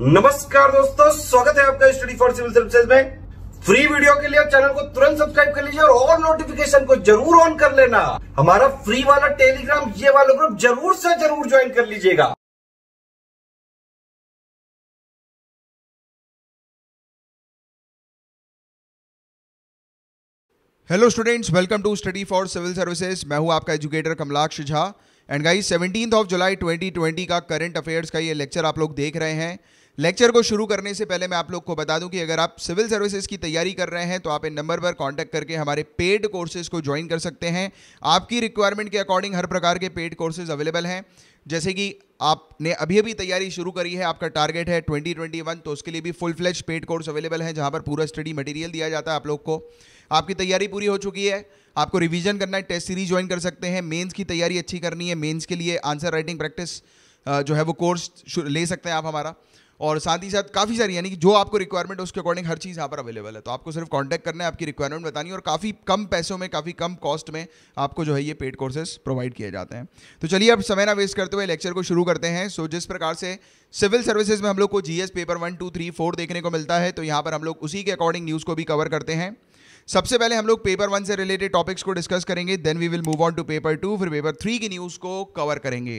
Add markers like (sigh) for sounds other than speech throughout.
नमस्कार दोस्तों स्वागत है आपका स्टडी फॉर सिविल सर्विसेज में फ्री वीडियो के लिए चैनल को तुरंत सब्सक्राइब कर लीजिए और और नोटिफिकेशन को जरूर ऑन कर लेना हमारा फ्री वाला टेलीग्राम ये वाला ग्रुप जरूर से जरूर ज्वाइन कर लीजिएगा hello students welcome to study for civil services मैं हूं आपका educator Kamlaksh Jha and guys seventeen of July 2020 का करंट अफेयर्स का ये लेक्चर आप लोग देख रहे हैं लेक्चर को शुरू करने से पहले मैं आप लोग को बता दूं कि अगर आप सिविल सर्विसेज की तैयारी कर रहे हैं तो आप इन नंबर पर कांटेक्ट करके हमारे पेड कोर्सेज को ज्वाइन कर सकते हैं आपकी रिक्वायरमेंट के अकॉर्डिंग हर प्रकार के पेड कोर्सेज अवेलेबल हैं जैसे कि आपने अभी अभी तैयारी शुरू करी है आपका टारगेट है 2021 तो उसके लिए भी full flash paid course available है जहां पर पूरा स्टडी मटेरियल दिया जाता है आप लोग को आपकी तैयारी पूरी हो चुकी है आपको रिवीजन करना है टेस्ट सीरीज ज्वाइन कर सकते हैं मेंस की तैयारी अच्छी करनी है मेंस के लिए आंसर राइटिंग प्रैक्टिस जो है वो कोर्स ले सकते हैं आप हमारा और साथ ही साथ काफ़ी सारी यानी कि जो आपको रिक्वायरमेंट है उसके अकॉर्डिंग हर चीज़ यहाँ पर अवेलेबल है तो आपको सिर्फ कॉन्टैक्ट करना है आपकी रिक्वायरमेंट बतानी और काफ़ी कम पैसों में काफ़ी कम कॉस्ट में आपको जो है ये पेड कोर्सेस प्रोवाइड किए जाते हैं तो चलिए अब समय ना वेस्ट करते हुए लेक्चर को शुरू करते हैं सो जिस प्रकार से सिविल सर्विसेज में हम लोग को GS paper one two three four देखने को मिलता है तो यहाँ पर हम लोग उसी के अकॉर्डिंग न्यूज़ को भी कवर करते हैं सबसे पहले हम लोग पेपर वन से रिलेटेड टॉपिक्स को डिस्कस करेंगे then we will move on to paper two फिर पेपर थ्री की न्यूज़ को कवर करेंगे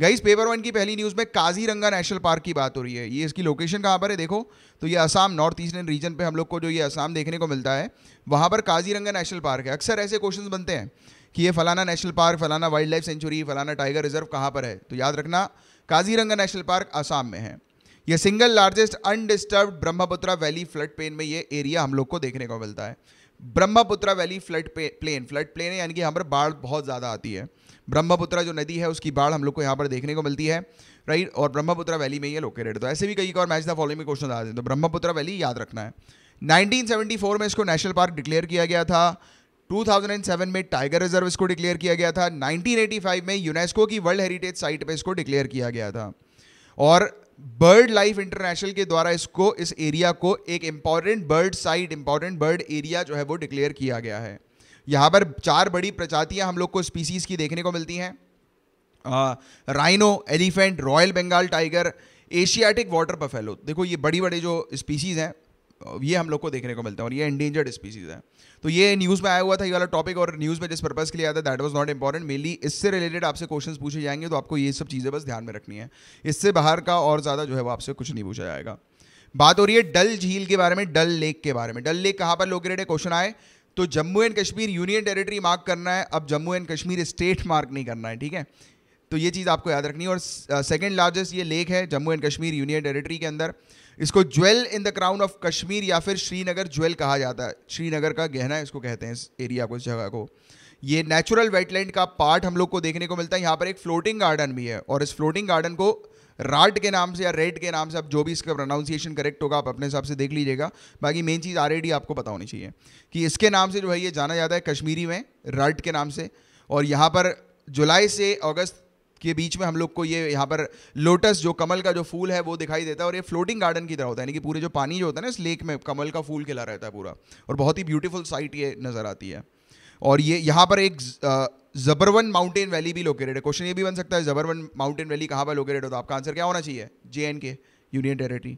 गाइस पेपर वन की पहली न्यूज़ में काजीरंगा नेशनल पार्क की बात हो रही है ये इसकी लोकेशन कहाँ पर है देखो तो ये असम नॉर्थ ईस्टर्न रीजन पे हम लोग को जो ये असम देखने को मिलता है वहाँ पर काजीरंगा नेशनल पार्क है अक्सर ऐसे क्वेश्चन बनते हैं कि ये फलाना नेशनल पार्क फलाना वाइल्ड लाइफ सेंचुरी फलाना टाइगर रिजर्व कहाँ पर है तो याद रखना काजीरंगा नेशनल पार्क आसाम में है ये single largest undisturbed Brahmaputra valley floodplain में ये एरिया हम लोग को देखने को मिलता है Brahmaputra valley floodplain floodplain है यानी कि यहाँ पर बाढ़ बहुत ज़्यादा आती है ब्रह्मपुत्रा जो नदी है उसकी बाढ़ हम लोग को यहाँ पर देखने को मिलती है राइट और ब्रह्मपुत्रा वैली में ये लोकेटेड तो ऐसे भी कई और मैच द फॉलोइंग में क्वेश्चन आ जाते हैं तो ब्रह्मपुत्रा वैली याद रखना है 1974 में इसको नेशनल पार्क डिक्लेयर किया गया था 2007 में टाइगर रिजर्व इसको डिक्लेयर किया गया था 1985 में यूनेस्को की वर्ल्ड हेरिटेज साइट पे इसको डिक्लेयर किया गया था और बर्ड लाइफ इंटरनेशनल के द्वारा इसको इस एरिया को एक important bird site important bird area जो है वो डिक्लेयर किया गया है यहाँ पर चार बड़ी प्रजातियाँ हम लोग को स्पीसीज़ की देखने को मिलती हैं rhino elephant royal Bengal tiger Asiatic water buffalo देखो ये बड़ी बड़े जो स्पीसीज़ हैं ये हम लोग को देखने को मिलता है और ये एंडेंजर्ड स्पीसीज़ है तो ये न्यूज़ में आया हुआ था ये वाला टॉपिक और न्यूज़ में जिस पर्पज़ के लिए आया था that was not important mainly इससे रिलेटेड आपसे क्वेश्चन पूछे जाएंगे तो आपको ये सब चीज़ें बस ध्यान में रखनी है इससे बाहर का और ज़्यादा जो है वो आपसे कुछ नहीं पूछा जाएगा बात हो रही है डल झील के बारे में डल लेक के बारे में डल लेक कहाँ पर लोकेटेड है क्वेश्चन आए तो Jammu and Kashmir union territory mark करना है अब Jammu and Kashmir state mark नहीं करना है ठीक है तो ये चीज़ आपको याद रखनी है और सेकेंड लार्जेस्ट ये लेक है Jammu and Kashmir union territory के अंदर इसको jewel in the crown of Kashmir या फिर श्रीनगर ज्वेल कहा जाता है श्रीनगर का गहना इसको कहते हैं इस एरिया को इस जगह को ये नेचुरल वेटलैंड का पार्ट हम लोग को देखने को मिलता है यहाँ पर एक फ्लोटिंग गार्डन भी है और इस फ्लोटिंग गार्डन को राट के नाम से या रेड के नाम से आप जो भी इसका प्रोनाउंसिएशन करेक्ट होगा आप अपने हिसाब से देख लीजिएगा बाकी मेन चीज़ आर आपको पता होनी चाहिए कि इसके नाम से जो है ये जाना जाता है कश्मीरी में राट के नाम से और यहाँ पर जुलाई से अगस्त के बीच में हम लोग को ये यहाँ पर लोटस जो कमल का जो फूल है वो दिखाई देता है और ये फ्लोटिंग गार्डन की तरह होता है यानी कि पूरे जो पानी जो होता है ना इस लेक में कमल का फूल खिला रहता है पूरा और बहुत ही ब्यूटीफुल साइट ये नज़र आती है और ये यहाँ पर एक जबरवन माउंटेन वैली भी लोकेटेड है क्वेश्चन ये भी बन सकता है जबरवन माउंटेन वैली कहाँ पर लोकेटेड हो तो आपका आंसर क्या होना चाहिए J and K union territory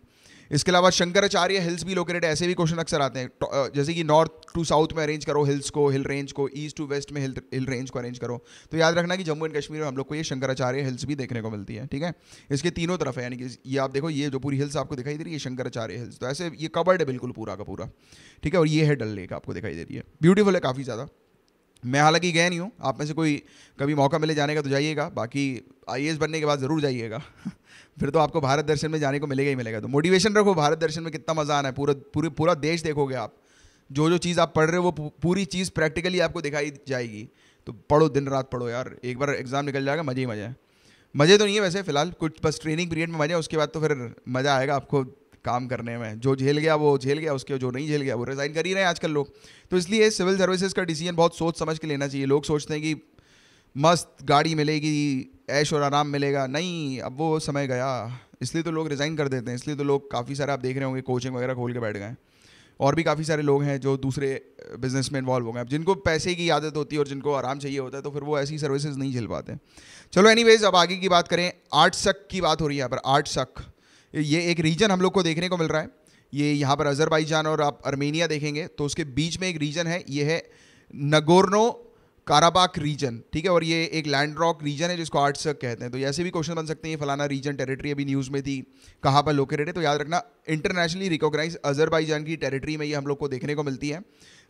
इसके अलावा शंकराचार्य हिल्स भी लोकेटेड ऐसे भी क्वेश्चन अक्सर आते हैं जैसे कि नॉर्थ टू साउथ में अरेंज करो हिल्स को हिल रेंज को ईस्ट टू वेस्ट में हिल हिल रेंज को अरेंज करो तो याद रखना कि जम्मू एंड कश्मीर में हम लोग को ये शंकराचार्य हिल्स भी देखने को मिलती है ठीक है इसके तीनों तरफ है यानी कि ये आप देखो ये जो पूरी हिल्स आपको दिखाई दे रही है शंकराचार्य हिल्स तो ऐसे ये कवर्ड है बिल्कुल पूरा का पूरा ठीक है और ये है डल लेक आपको दिखाई दे रही है ब्यूटीफुल है काफ़ी ज़्यादा मैं हालांकि गया नहीं हूँ आप में से कोई कभी मौका मिले जाने का तो जाइएगा बाकी आई बनने के बाद ज़रूर जाइएगा (laughs) फिर तो आपको भारत दर्शन में जाने को मिलेगा ही मिलेगा तो मोटिवेशन रखो भारत दर्शन में कितना मज़ा आना है पूरा पूरे पूरा देश देखोगे आप जो जो चीज़ आप पढ़ रहे हो वो पूरी चीज़ प्रैक्टिकली आपको दिखाई जाएगी तो पढ़ो दिन रात पढ़ो यार एक बार एग्ज़ाम निकल जाएगा मज़े ही मज़ा है मज़े तो नहीं है वैसे फ़िलहाल कुछ बस ट्रेनिंग पीरियड में मज़ा उसके बाद तो फिर मज़ा आएगा आपको काम करने में जो झेल गया वो झेल गया उसके जो नहीं झेल गया वो रिज़ाइन कर ही रहे हैं आजकल लोग तो इसलिए सिविल सर्विसेज का डिसीजन बहुत सोच समझ के लेना चाहिए लोग सोचते हैं कि मस्त गाड़ी मिलेगी ऐश और आराम मिलेगा नहीं अब वो समय गया इसलिए तो लोग रिज़ाइन कर देते हैं इसलिए तो लोग काफ़ी सारे आप देख रहे होंगे कोचिंग वगैरह खोल के बैठ गए और भी काफ़ी सारे लोग हैं जो दूसरे बिजनेस में इन्वॉल्व हो गए जिनको पैसे की आदत होती है और जिनको आराम चाहिए होता है तो फिर वो ऐसी सर्विसेज नहीं झेल पाते चलो एनीवेज अब आगे की बात करें आर्ट शक की बात हो रही है यहाँ पर आर्ट शक ये एक रीजन हम लोग को देखने को मिल रहा है ये यहाँ पर अजरबैजान और आप अर्मेनिया देखेंगे तो उसके बीच में एक रीजन है ये है नगोरनो काराबाक रीजन ठीक है और ये एक लैंड रॉक रीजन है जिसको आर्टसक कहते हैं तो ऐसे भी क्वेश्चन बन सकते हैं फलाना रीजन टेरिटरी अभी न्यूज़ में थी कहाँ पर लोकेटेड है तो याद रखना इंटरनेशनली रिकॉग्नाइज अजरबैजान की टेरिटरी में ये हम लोग को देखने को मिलती है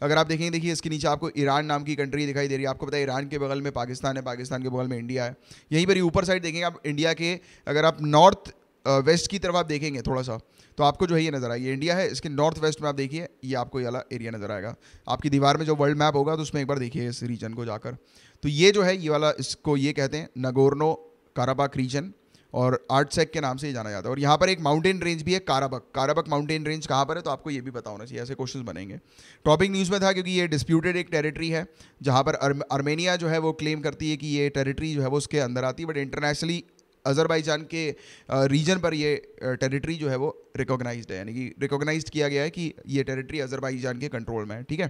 अगर आप देखेंगे देखिए इसके नीचे आपको ईरान नाम की कंट्री दिखाई दे रही है आपको पता है ईरान के बगल में पाकिस्तान है पाकिस्तान के बगल में इंडिया है यहीं पर ऊपर साइड देखेंगे आप इंडिया के अगर आप नॉर्थ वेस्ट की तरफ आप देखेंगे थोड़ा सा तो आपको जो है ये नज़र आएगी इंडिया है इसके नॉर्थ वेस्ट में आप देखिए ये आपको ये वाला एरिया नज़र आएगा आपकी दीवार में जो वर्ल्ड मैप होगा तो उसमें एक बार देखिए इस रीजन को जाकर तो ये जो है ये वाला इसको ये कहते हैं नगोर्नो काराबाक रीजन और आर्ट सेक के नाम से ही जाना जाता है और यहाँ पर एक माउंटेन रेंज भी है काराबक काराबक माउंटेन रेंज कहाँ पर है तो आपको ये भी पता होना चाहिए ऐसे क्वेश्चन बनेंगे टॉपिक न्यूज़ में था क्योंकि ये डिस्प्यूटेड एक टेरिटरी है जहाँ पर अर्मेनिया जो है वो क्लेम करती है कि ये टेरिटरी जो है वो उसके अंदर आती है बट इंटरनेशनली अज़रबैजान के रीजन पर ये टेरिटरी जो है वो रिकोगनाइज है यानी कि रिकोगनाइज किया गया है कि ये टेरिटरी अज़रबैजान के कंट्रोल में है ठीक है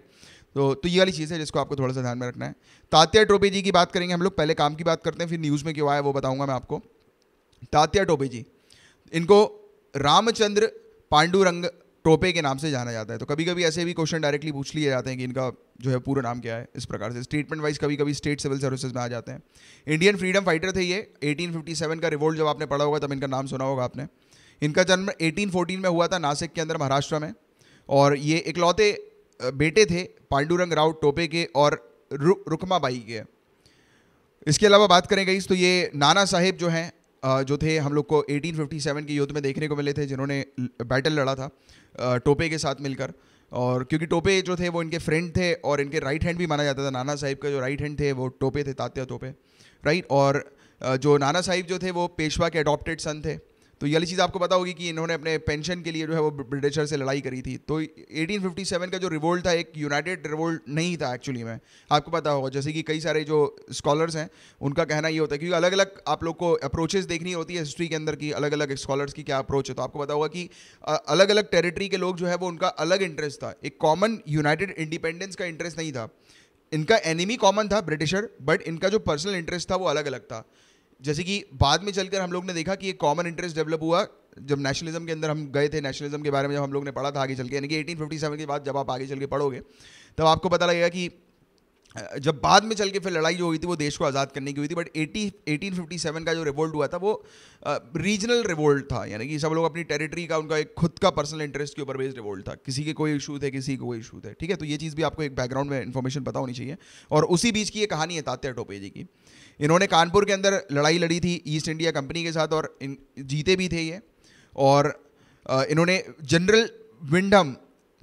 तो तो ये वाली चीज़ है जिसको आपको थोड़ा सा ध्यान में रखना है तात्या टोपे जी की बात करेंगे हम लोग पहले काम की बात करते हैं फिर न्यूज़ में क्यों आया वो बताऊँगा मैं आपको तात्या टोपे जी इनको रामचंद्र पांडुरंग टोपे के नाम से जाना जाता है तो कभी कभी ऐसे भी क्वेश्चन डायरेक्टली पूछ लिए जाते हैं कि इनका जो है पूरा नाम क्या है इस प्रकार से स्टेटमेंट वाइज कभी कभी स्टेट सिविल सर्विसेज में आ जाते हैं इंडियन फ्रीडम फाइटर थे ये 1857 का रिवोल्ट जब आपने पढ़ा होगा तब इनका नाम सुना होगा आपने इनका जन्म एटीन में हुआ था नासिक के अंदर महाराष्ट्र में और ये इकलौते बेटे थे पांडुरंग राव टोपे के और रु, रुकमाबाई के इसके अलावा बात करें गई तो ये नाना साहेब जो हैं जो थे हम लोग को 1857 के युद्ध में देखने को मिले थे जिन्होंने बैटल लड़ा था टोपे के साथ मिलकर और क्योंकि टोपे जो थे वो इनके फ्रेंड थे और इनके राइट हैंड भी माना जाता था नाना साहिब का जो राइट हैंड थे वो टोपे थे तात्या टोपे राइट और जो नाना साहिब जो थे वो पेशवा के अडॉप्टेड सन थे तो ये चीज़ आपको पता होगी कि इन्होंने अपने पेंशन के लिए जो है वो ब्रिटिशर से लड़ाई करी थी तो 1857 का जो रिवोल्ट था एक यूनाइटेड रिवोल्ट नहीं था एक्चुअली में आपको पता होगा जैसे कि कई सारे जो स्कॉलर्स हैं उनका कहना ये होता है क्योंकि अलग अलग आप लोग को अप्रोचेज देखनी होती है हिस्ट्री के अंदर की अलग अलग स्कॉलर्स की क्या अप्रोच है तो आपको पता होगा कि अलग अलग टेरिटरी के लोग जो है वो उनका अलग इंटरेस्ट था एक कॉमन यूनाइटेड इंडिपेंडेंस का इंटरेस्ट नहीं था इनका एनिमी कॉमन था ब्रिटिशर बट इनका जो पर्सनल इंटरेस्ट था वो अलग अलग था जैसे कि बाद में चलकर हम लोग ने देखा कि एक कॉमन इंटरेस्ट डेवलप हुआ जब नेशनलिज्म के अंदर हम गए थे नेशनलिज्म के बारे में जब हम लोग ने पढ़ा था आगे चल के यानी कि 1857 के बाद जब आप आगे चल के पढ़ोगे तब आपको पता लगेगा कि जब बाद में चल के फिर लड़ाई जो हुई थी वो देश को आज़ाद करने की हुई थी but eighty eighteen fifty seven का जो रिवोल्ट हुआ था वो रीजनल रिवोल्ट था यानी कि सब लोग अपनी टेरिटरी का उनका एक खुद का पर्सनल इंटरेस्ट के ऊपर बेस्ड रिवोल्ट था किसी के कोई इशू थे किसी के कोई इशू थे ठीक है तो ये चीज़ भी आपको एक बैकग्राउंड में इन्फॉर्मेशन पता होनी चाहिए और उसी बीच की ये कहानी है तात्या टोपे जी की इन्होंने कानपुर के अंदर लड़ाई लड़ी थी ईस्ट इंडिया कंपनी के साथ और जीते भी थे ये और इन्होंने जनरल विंडम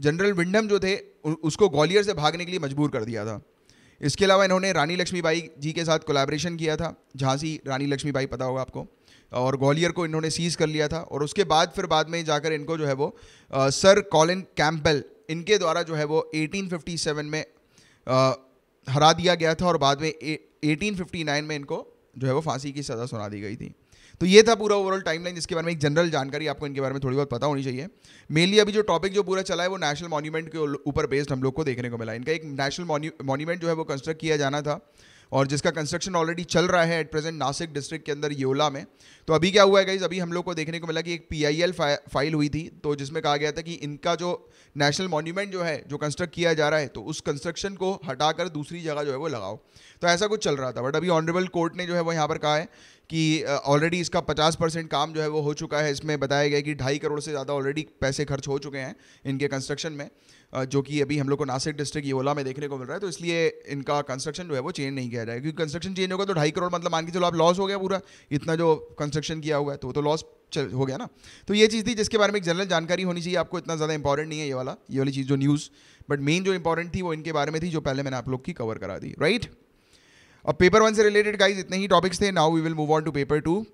जनरल विंडम जो थे उसको ग्वालियर से भागने के लिए मजबूर कर दिया था इसके अलावा इन्होंने रानी लक्ष्मीबाई जी के साथ कोलैबोरेशन किया था झांसी रानी लक्ष्मीबाई पता होगा आपको और ग्वालियर को इन्होंने सीज़ कर लिया था और उसके बाद फिर बाद में जाकर इनको जो है वो आ, सर कॉलिन कैम्पल इनके द्वारा जो है वो 1857 में आ, हरा दिया गया था और बाद में ए, 1859 में इनको जो है वो फांसी की सज़ा सुना दी गई थी तो ये था पूरा ओवरऑल टाइमलाइन जिसके बारे में एक जनरल जानकारी आपको इनके बारे में थोड़ी बहुत पता होनी चाहिए मेनली अभी जो टॉपिक जो पूरा चला है वो नेशनल मॉन्यूमेंट के ऊपर बेस्ड हम लोग को देखने को मिला इनका एक नेशनल मॉन्यूमेंट जो है वो कंस्ट्रक्ट किया जाना था और जिसका कंस्ट्रक्शन ऑलरेडी चल रहा है एट प्रेजेंट नासिक डिस्ट्रिक्ट के अंदर योला में तो अभी क्या हुआ है गाइज अभी हम लोग को देखने को मिला कि एक पीआईएल फाइल हुई थी तो जिसमें कहा गया था कि इनका जो नेशनल मॉन्यूमेंट जो है जो कंस्ट्रक्ट किया जा रहा है तो उस कंस्ट्रक्शन को हटाकर दूसरी जगह जो है वो लगाओ तो ऐसा कुछ चल रहा था बट अभी ऑनरेबल कोर्ट ने जो है वो यहाँ पर कहा है कि ऑलरेडी इसका 50 परसेंट काम जो है वो हो चुका है इसमें बताया गया कि ढाई करोड़ से ज़्यादा ऑलरेडी पैसे खर्च हो चुके हैं इनके कंस्ट्रक्शन में जो कि अभी हम लोग को नासिक डिस्ट्रिक्ट योला में देखने को मिल रहा है तो इसलिए इनका कंस्ट्रक्शन जो है वो चेंज नहीं किया जाएगा क्योंकि कंस्ट्रक्शन चेंज होगा तो ढाई करोड़ मतलब मान के चलो आप लॉस हो गया पूरा इतना जो कंस्ट्रक्शन किया हुआ है तो वो तो लॉस हो गया ना तो ये चीज़ थी जिसके बारे में एक जनरल जानकारी होनी चाहिए आपको इतना ज़्यादा इंपॉर्टेंट नहीं है ये वाला ये वाली चीज़ जो न्यूज़ बट मेन जो इंपॉर्टेंट थी वो इनके बारे में थी जो पहले मैंने आप लोग की कवर करा दी राइट अब पेपर वन से रिलेटेड गाइज इतने ही टॉपिक्स थे now we will move on to paper two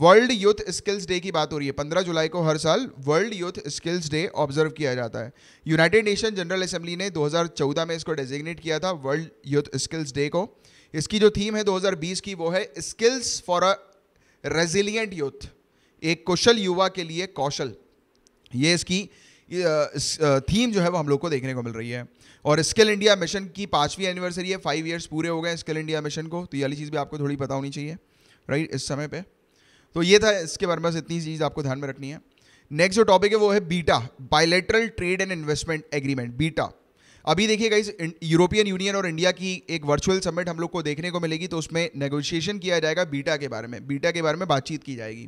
world youth skills day की बात हो रही है पंद्रह जुलाई को हर साल world youth skills day observe किया जाता है यूनाइटेड नेशन जनरल असेंबली ने 2014 में इसको डेजिग्नेट किया था वर्ल्ड यूथ स्किल्स डे को इसकी जो थीम है 2020 की वो है skills for a resilient youth एक कुशल युवा के लिए कौशल ये इसकी थीम जो है वो हम लोग को देखने को मिल रही है और स्किल इंडिया मिशन की पांचवीं एनिवर्सरी है फाइव ईयर्स पूरे हो गए स्किल इंडिया मिशन को तो ये वाली चीज़ भी आपको थोड़ी पता होनी चाहिए राइट इस समय पर तो ये था इसके बारे में इतनी चीज़ आपको ध्यान में रखनी है नेक्स्ट जो टॉपिक है वो है BTIA bilateral trade and investment agreement BTIA अभी देखिएगा इस यूरोपियन यूनियन और इंडिया की एक वर्चुअल समिट हम लोग को देखने को मिलेगी तो उसमें नेगोशिएशन किया जाएगा बीटा के बारे में बीटा के बारे में बातचीत की जाएगी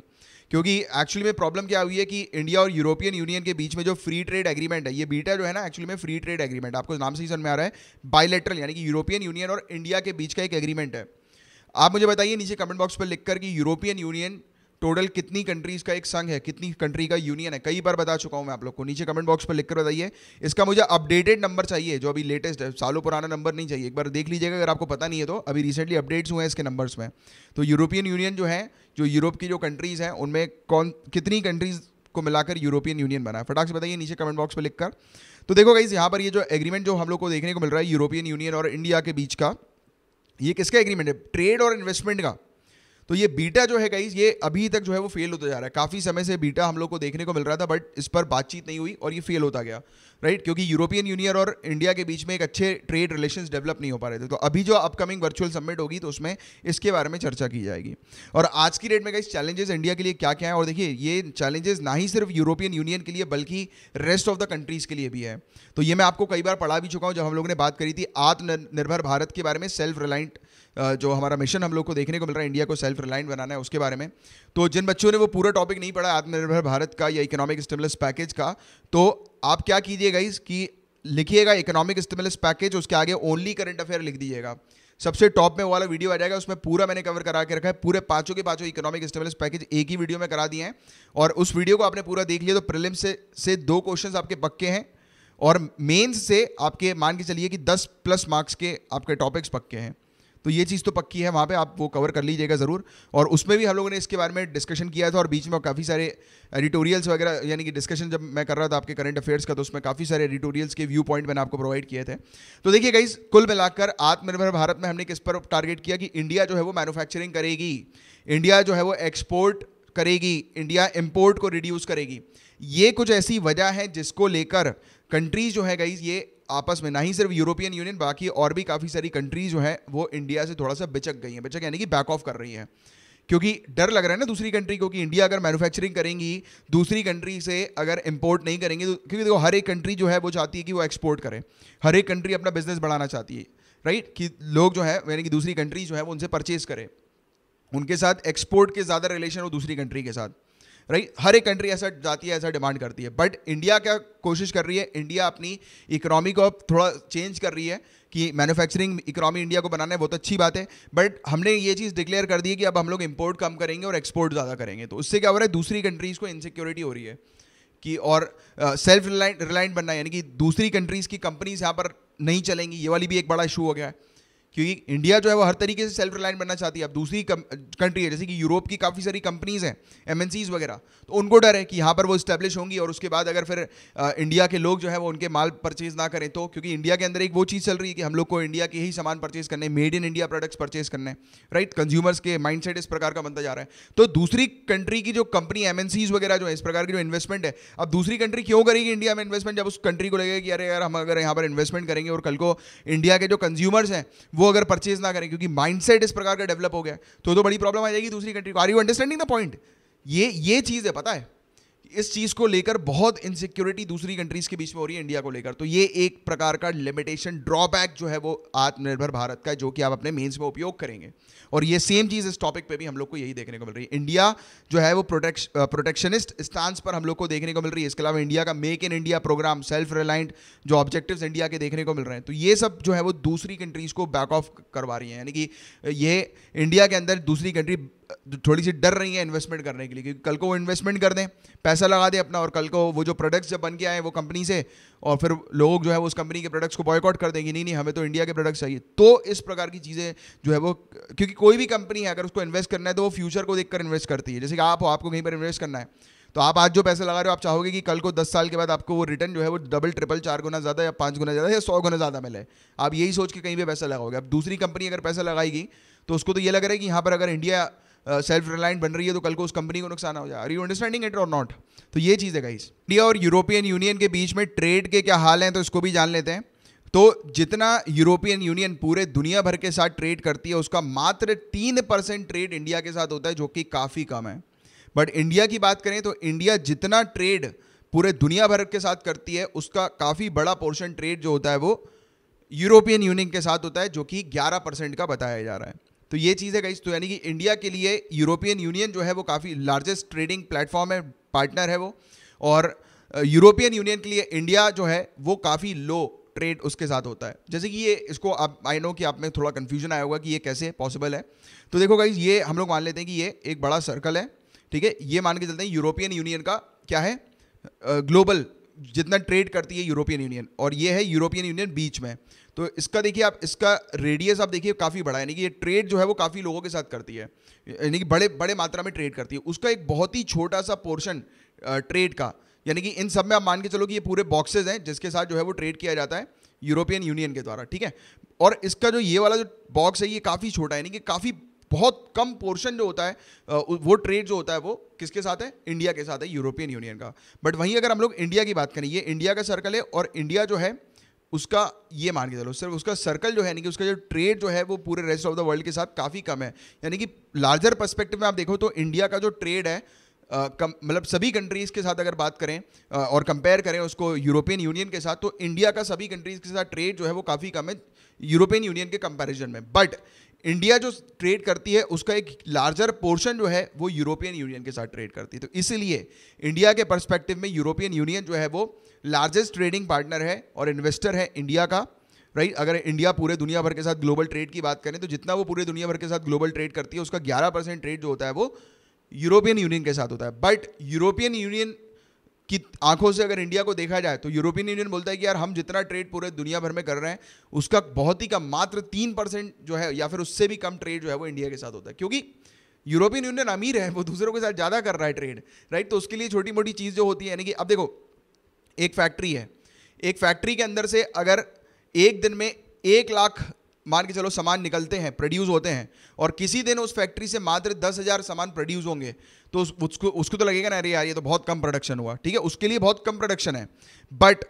क्योंकि एक्चुअली में प्रॉब्लम क्या हुई है कि इंडिया और यूरोपियन यूनियन के बीच में जो फ्री ट्रेड एग्रीमेंट है ये बीटा जो है ना एक्चुअली में फ्री ट्रेड एग्रीमेंट आपको नाम से ही समझ में आ रहा है बायलेटरल यानी कि यूरोपियन यूनियन और इंडिया के बीच का एक एग्रीमेंट है आप मुझे बताइए नीचे कमेंट बॉक्स पर लिखकर कि यूरोपियन यूनियन टोटल कितनी कंट्रीज़ का एक संघ है कितनी कंट्री का यूनियन है कई बार बता चुका हूं मैं आप लोग को नीचे कमेंट बॉक्स पर लिखकर बताइए इसका मुझे अपडेटेड नंबर चाहिए जो अभी लेटेस्ट है सालों पुराना नंबर नहीं चाहिए एक बार देख लीजिएगा अगर आपको पता नहीं है तो अभी रिसेंटली अपडेट्स हुए हैं इसके नंबर्स में तो यूरोपियन यूनियन जो है जो यूरोप की जो कंट्रीज़ हैं उनमें कौन कितनी कंट्रीज़ को मिलाकर यूरोपियन यूनियन बना है फटाक से बताइए नीचे कमेंट बॉक्स पर लिखकर तो देखो गाइज यहाँ पर ये जो एग्रीमेंट जो हम लोग को देखने को मिल रहा है यूरोपियन यूनियन और इंडिया के बीच का ये किसका एग्रीमेंट है ट्रेड और इन्वेस्टमेंट का तो ये बीटा जो है गाइज ये अभी तक जो है वो फेल होता जा रहा है काफ़ी समय से बीटा हम लोग को देखने को मिल रहा था बट इस पर बातचीत नहीं हुई और ये फेल होता गया राइट क्योंकि यूरोपियन यूनियन और इंडिया के बीच में एक अच्छे ट्रेड रिलेशन डेवलप नहीं हो पा रहे थे तो अभी जो अपकमिंग वर्चुअल सबमिट होगी तो उसमें इसके बारे में चर्चा की जाएगी और आज की डेट में कई चैलेंजेस इंडिया के लिए क्या क्या है और देखिए ये चैलेंजेस ना ही सिर्फ यूरोपियन यूनियन के लिए बल्कि रेस्ट ऑफ द कंट्रीज़ के लिए भी है तो ये मैं आपको कई बार पढ़ा भी चुका हूँ जब हम लोगों ने बात करी थी आत्मनिर्भर भारत के बारे में सेल्फ रिलायंट जो हमारा मिशन हम लोग को देखने को मिल रहा है इंडिया को सेल्फ रिलायंट बनाना है उसके बारे में तो जिन बच्चों ने वो पूरा टॉपिक नहीं पढ़ा आत्मनिर्भर भारत का या इकोनॉमिक स्टिमुलस पैकेज का तो आप क्या कीजिए गाइज कि लिखिएगा इकोनॉमिक स्टिमुलस पैकेज उसके आगे ओनली करंट अफेयर लिख दीजिएगा सबसे टॉप में वाला वीडियो आ जाएगा उसमें पूरा मैंने कवर करा के रखा है पूरे पांचों के पांचों इकोनॉमिक स्टिमुलस पैकेज एक ही वीडियो में करा दिए हैं और उस वीडियो को आपने पूरा देख लिया तो प्रिलिम्स से से दो क्वेश्चंस आपके पक्के हैं और मेंस से आपके मान के चलिए कि 10 प्लस मार्क्स के आपके टॉपिक्स पक्के हैं तो ये चीज़ तो पक्की है वहाँ पे आप वो कवर कर लीजिएगा ज़रूर और उसमें भी हम लोगों ने इसके बारे में डिस्कशन किया था और बीच में काफ़ी सारे एडिटोरियल्स वगैरह यानी कि डिस्कशन जब मैं कर रहा था आपके करंट अफेयर्स का तो उसमें काफ़ी सारे एडिटोरियल्स के व्यू पॉइंट मैंने आपको प्रोवाइड किए थे तो देखिए गाइज कुल मिलाकर आत्मनिर्भर भारत में हमने किस पर टारगेट किया कि इंडिया जो है वो मैनुफैक्चरिंग करेगी इंडिया जो है वो एक्सपोर्ट करेगी इंडिया इम्पोर्ट को रिड्यूस करेगी ये कुछ ऐसी वजह है जिसको लेकर कंट्रीज जो है गाइज ये आपस में ना ही सिर्फ यूरोपियन यूनियन बाकी और भी काफ़ी सारी कंट्रीज जो हैं वो इंडिया से थोड़ा सा बिचक गई हैं बिचक यानी कि बैक ऑफ कर रही हैं क्योंकि डर लग रहा है ना दूसरी कंट्री को कि इंडिया अगर मैन्युफैक्चरिंग करेंगी दूसरी कंट्री से अगर इंपोर्ट नहीं करेंगे तो क्योंकि देखो हर एक कंट्री जो है वो चाहती है कि वो एक्सपोर्ट करे हर एक कंट्री अपना बिजनेस बढ़ाना चाहती है राइट कि लोग जो है यानी कि दूसरी कंट्री जो है वो उनसे परचेज करें उनके साथ एक्सपोर्ट के ज़्यादा रिलेशन हो दूसरी कंट्री के साथ राइट हर एक कंट्री ऐसा जाती है ऐसा डिमांड करती है बट इंडिया क्या कोशिश कर रही है इंडिया अपनी इकोनॉमी को थोड़ा चेंज कर रही है कि मैन्युफैक्चरिंग इकोनॉमी इंडिया को बनाना है वो तो अच्छी बात है बट हमने ये चीज़ डिक्लेयर कर दी है कि अब हम लोग इम्पोर्ट कम करेंगे और एक्सपोर्ट ज़्यादा करेंगे तो उससे क्या हो रहा है दूसरी कंट्रीज़ को इनसिक्योरिटी हो रही है कि और सेल्फ रिलाइंट बनना यानी कि दूसरी कंट्रीज़ की कंपनीज यहाँ पर नहीं चलेंगी ये वाली भी एक बड़ा इशू हो गया है क्योंकि इंडिया जो है वो हर तरीके से सेल्फ रिलायंट बनना चाहती है अब दूसरी कंट्री है जैसे कि यूरोप की काफ़ी सारी कंपनीज़ हैं एम वगैरह तो उनको डर है कि यहाँ पर वो स्टैब्लिश होंगी और उसके बाद अगर फिर आ, इंडिया के लोग जो है वो उनके माल परचेज़ ना करें तो क्योंकि इंडिया के अंदर एक वो चीज़ चल रही है कि हम लोग को इंडिया के ही सामान परचेज़ करने made in India products purchase करने राइट कंज्यूमर्स के माइंड इस प्रकार का बनता जा रहा है तो दूसरी कंट्री की जो कंपनी एम वगैरह जो है इस प्रकार की जो इन्वेस्टमेंट है अब दूसरी कंट्री क्यों करेगी इंडिया में इन्वेस्टमेंट जब उस कंट्री को लगेगा कि अरे यार हम अगर यहाँ पर इन्वेस्टमेंट करेंगे और कल को इंडिया के जो कंज्यूमर्स हैं वो अगर परचेज ना करें क्योंकि माइंडसेट इस प्रकार का डेवलप हो गया तो तो बड़ी प्रॉब्लम आ जाएगी दूसरी कंट्री को are you understanding the point ये ये चीज़ है पता है इस चीज़ को लेकर बहुत इनसिक्योरिटी दूसरी कंट्रीज़ के बीच में हो रही है इंडिया को लेकर तो ये एक प्रकार का लिमिटेशन ड्रॉबैक जो है वो आत्मनिर्भर भारत का जो कि आप अपने मेंस में उपयोग करेंगे और ये सेम चीज़ इस टॉपिक पे भी हम लोग को यही देखने को मिल रही है इंडिया जो है वो प्रोटेक्श प्रोटेक्शनिस्ट स्टांस पर हम लोग को देखने को मिल रही है इसके अलावा इंडिया का make in India program self reliant जो ऑब्जेक्टिव इंडिया के देखने को मिल रहे हैं तो ये सब जो है वो दूसरी कंट्रीज़ को बैक ऑफ करवा रही है यानी कि ये इंडिया के अंदर दूसरी कंट्री थोड़ी सी डर रही है इन्वेस्टमेंट करने के लिए क्योंकि कल को वो इन्वेस्टमेंट कर दें पैसा लगा दें अपना और कल को वो जो प्रोडक्ट्स जब बन के आए वो कंपनी से और फिर लोग जो है वो उस कंपनी के प्रोडक्ट्स को बॉयकॉट कर देंगे नहीं नहीं हमें तो इंडिया के प्रोडक्ट्स चाहिए तो इस प्रकार की चीज़ें जो है वो क्योंकि कोई भी कंपनी है अगर उसको इन्वेस्ट करना है तो वो फ्यूचर को देखकर इन्वेस्ट करती है जैसे कि आप हो आपको कहीं पर इन्वेस्ट करना है तो आप आज जो पैसे लगा रहे हो आप चाहोगे कि कल को दस साल के बाद आपको वो रिटर्न जो है वो डबल ट्रिपल चार गुना ज़्यादा या पाँच गुना ज़्यादा या सौ गुना ज़्यादा मिले आप यही सोच के कहीं पर पैसा लगाओगे अब दूसरी कंपनी अगर पैसा लगाएगी तो उसको तो ये लग रहा है कि यहाँ पर अगर इंडिया सेल्फ uh, रिलायंट बन रही है तो कल को उस कंपनी को नुकसान हो जाए are you understanding it or not तो ये चीज़ है गाइस इंडिया और यूरोपियन यूनियन के बीच में ट्रेड के क्या हाल हैं तो इसको भी जान लेते हैं तो जितना यूरोपियन यूनियन पूरे दुनिया भर के साथ ट्रेड करती है उसका मात्र तीन परसेंट ट्रेड इंडिया के साथ होता है जो कि काफ़ी कम है बट इंडिया की बात करें तो इंडिया जितना ट्रेड पूरे दुनिया भर के साथ करती है उसका काफ़ी बड़ा पोर्शन ट्रेड जो होता है वो यूरोपियन यूनियन के साथ होता है जो कि 11 परसेंट का बताया जा रहा है तो ये चीज़ है गाइज तो यानी कि इंडिया के लिए यूरोपियन यूनियन जो है वो काफ़ी लार्जेस्ट ट्रेडिंग प्लेटफॉर्म है पार्टनर है वो और यूरोपियन यूनियन के लिए इंडिया जो है वो काफ़ी लो ट्रेड उसके साथ होता है जैसे कि ये इसको आप आई नो कि आप में थोड़ा कन्फ्यूजन आया होगा कि ये कैसे पॉसिबल है तो देखो गाइज ये हम लोग मान लेते हैं कि ये एक बड़ा सर्कल है ठीक है ये मान के चलते हैं यूरोपियन यूनियन का क्या है ग्लोबल जितना ट्रेड करती है यूरोपियन यूनियन और ये है यूरोपियन यूनियन बीच में तो इसका देखिए आप इसका रेडियस आप देखिए काफ़ी बड़ा है यानी कि ये ट्रेड जो है वो काफ़ी लोगों के साथ करती है यानी कि बड़े बड़े मात्रा में ट्रेड करती है उसका एक बहुत ही छोटा सा पोर्शन ट्रेड का यानी कि इन सब में आप मान के चलो कि ये पूरे बॉक्सेज हैं जिसके साथ जो है वो ट्रेड किया जाता है यूरोपियन यूनियन के द्वारा ठीक है और इसका जो ये वाला जो बॉक्स है ये काफ़ी छोटा है यानी कि काफ़ी बहुत कम पोर्शन जो होता है वो ट्रेड जो होता है वो किसके साथ है इंडिया के साथ है यूरोपियन यूनियन का बट वहीं अगर हम लोग इंडिया की बात करें ये इंडिया का सर्कल है और इंडिया जो है उसका ये मान के चलो सिर्फ उसका सर्कल जो है यानी कि उसका जो ट्रेड जो है वो पूरे रेस्ट ऑफ द वर्ल्ड के साथ काफ़ी कम है यानी कि लार्जर पर्सपेक्टिव में आप देखो तो इंडिया का जो ट्रेड है कम मतलब सभी कंट्रीज़ के साथ अगर बात करें आ, और कंपेयर करें उसको यूरोपियन यूनियन के साथ तो इंडिया का सभी कंट्रीज़ के साथ ट्रेड जो है वो काफ़ी कम है यूरोपियन यूनियन के कंपैरिजन में बट इंडिया जो ट्रेड करती है उसका एक लार्जर पोर्शन जो है वो यूरोपियन यूनियन के साथ ट्रेड करती है तो इसीलिए इंडिया के परस्पेक्टिव में यूरोपियन यूनियन जो है वो लार्जेस्ट ट्रेडिंग पार्टनर है और इन्वेस्टर है इंडिया का राइट अगर इंडिया पूरे दुनिया भर के साथ ग्लोबल ट्रेड की बात करें तो जितना वो पूरे दुनिया भर के साथ ग्लोबल ट्रेड करती है उसका ग्यारह परसेंट ट्रेड जो होता है वो यूरोपियन यूनियन के साथ होता है बट यूरोपियन यूनियन कि आंखों से अगर इंडिया को देखा जाए तो यूरोपियन यूनियन बोलता है कि यार हम जितना ट्रेड पूरे दुनिया भर में कर रहे हैं उसका बहुत ही कम मात्र तीन परसेंट जो है या फिर उससे भी कम ट्रेड जो है वो इंडिया के साथ होता है क्योंकि यूरोपियन यूनियन अमीर है वो दूसरों के साथ ज़्यादा कर रहा है ट्रेड राइट तो उसके लिए छोटी मोटी चीज़ जो होती है यानी कि अब देखो एक फैक्ट्री है एक फैक्ट्री के अंदर से अगर एक दिन में एक लाख मान के चलो सामान निकलते हैं प्रोड्यूस होते हैं और किसी दिन उस फैक्ट्री से मात्र दस हज़ार सामान प्रोड्यूस होंगे तो उस, उसको उसको तो लगेगा ना अरे यार ये तो बहुत कम प्रोडक्शन हुआ ठीक है उसके लिए बहुत कम प्रोडक्शन है बट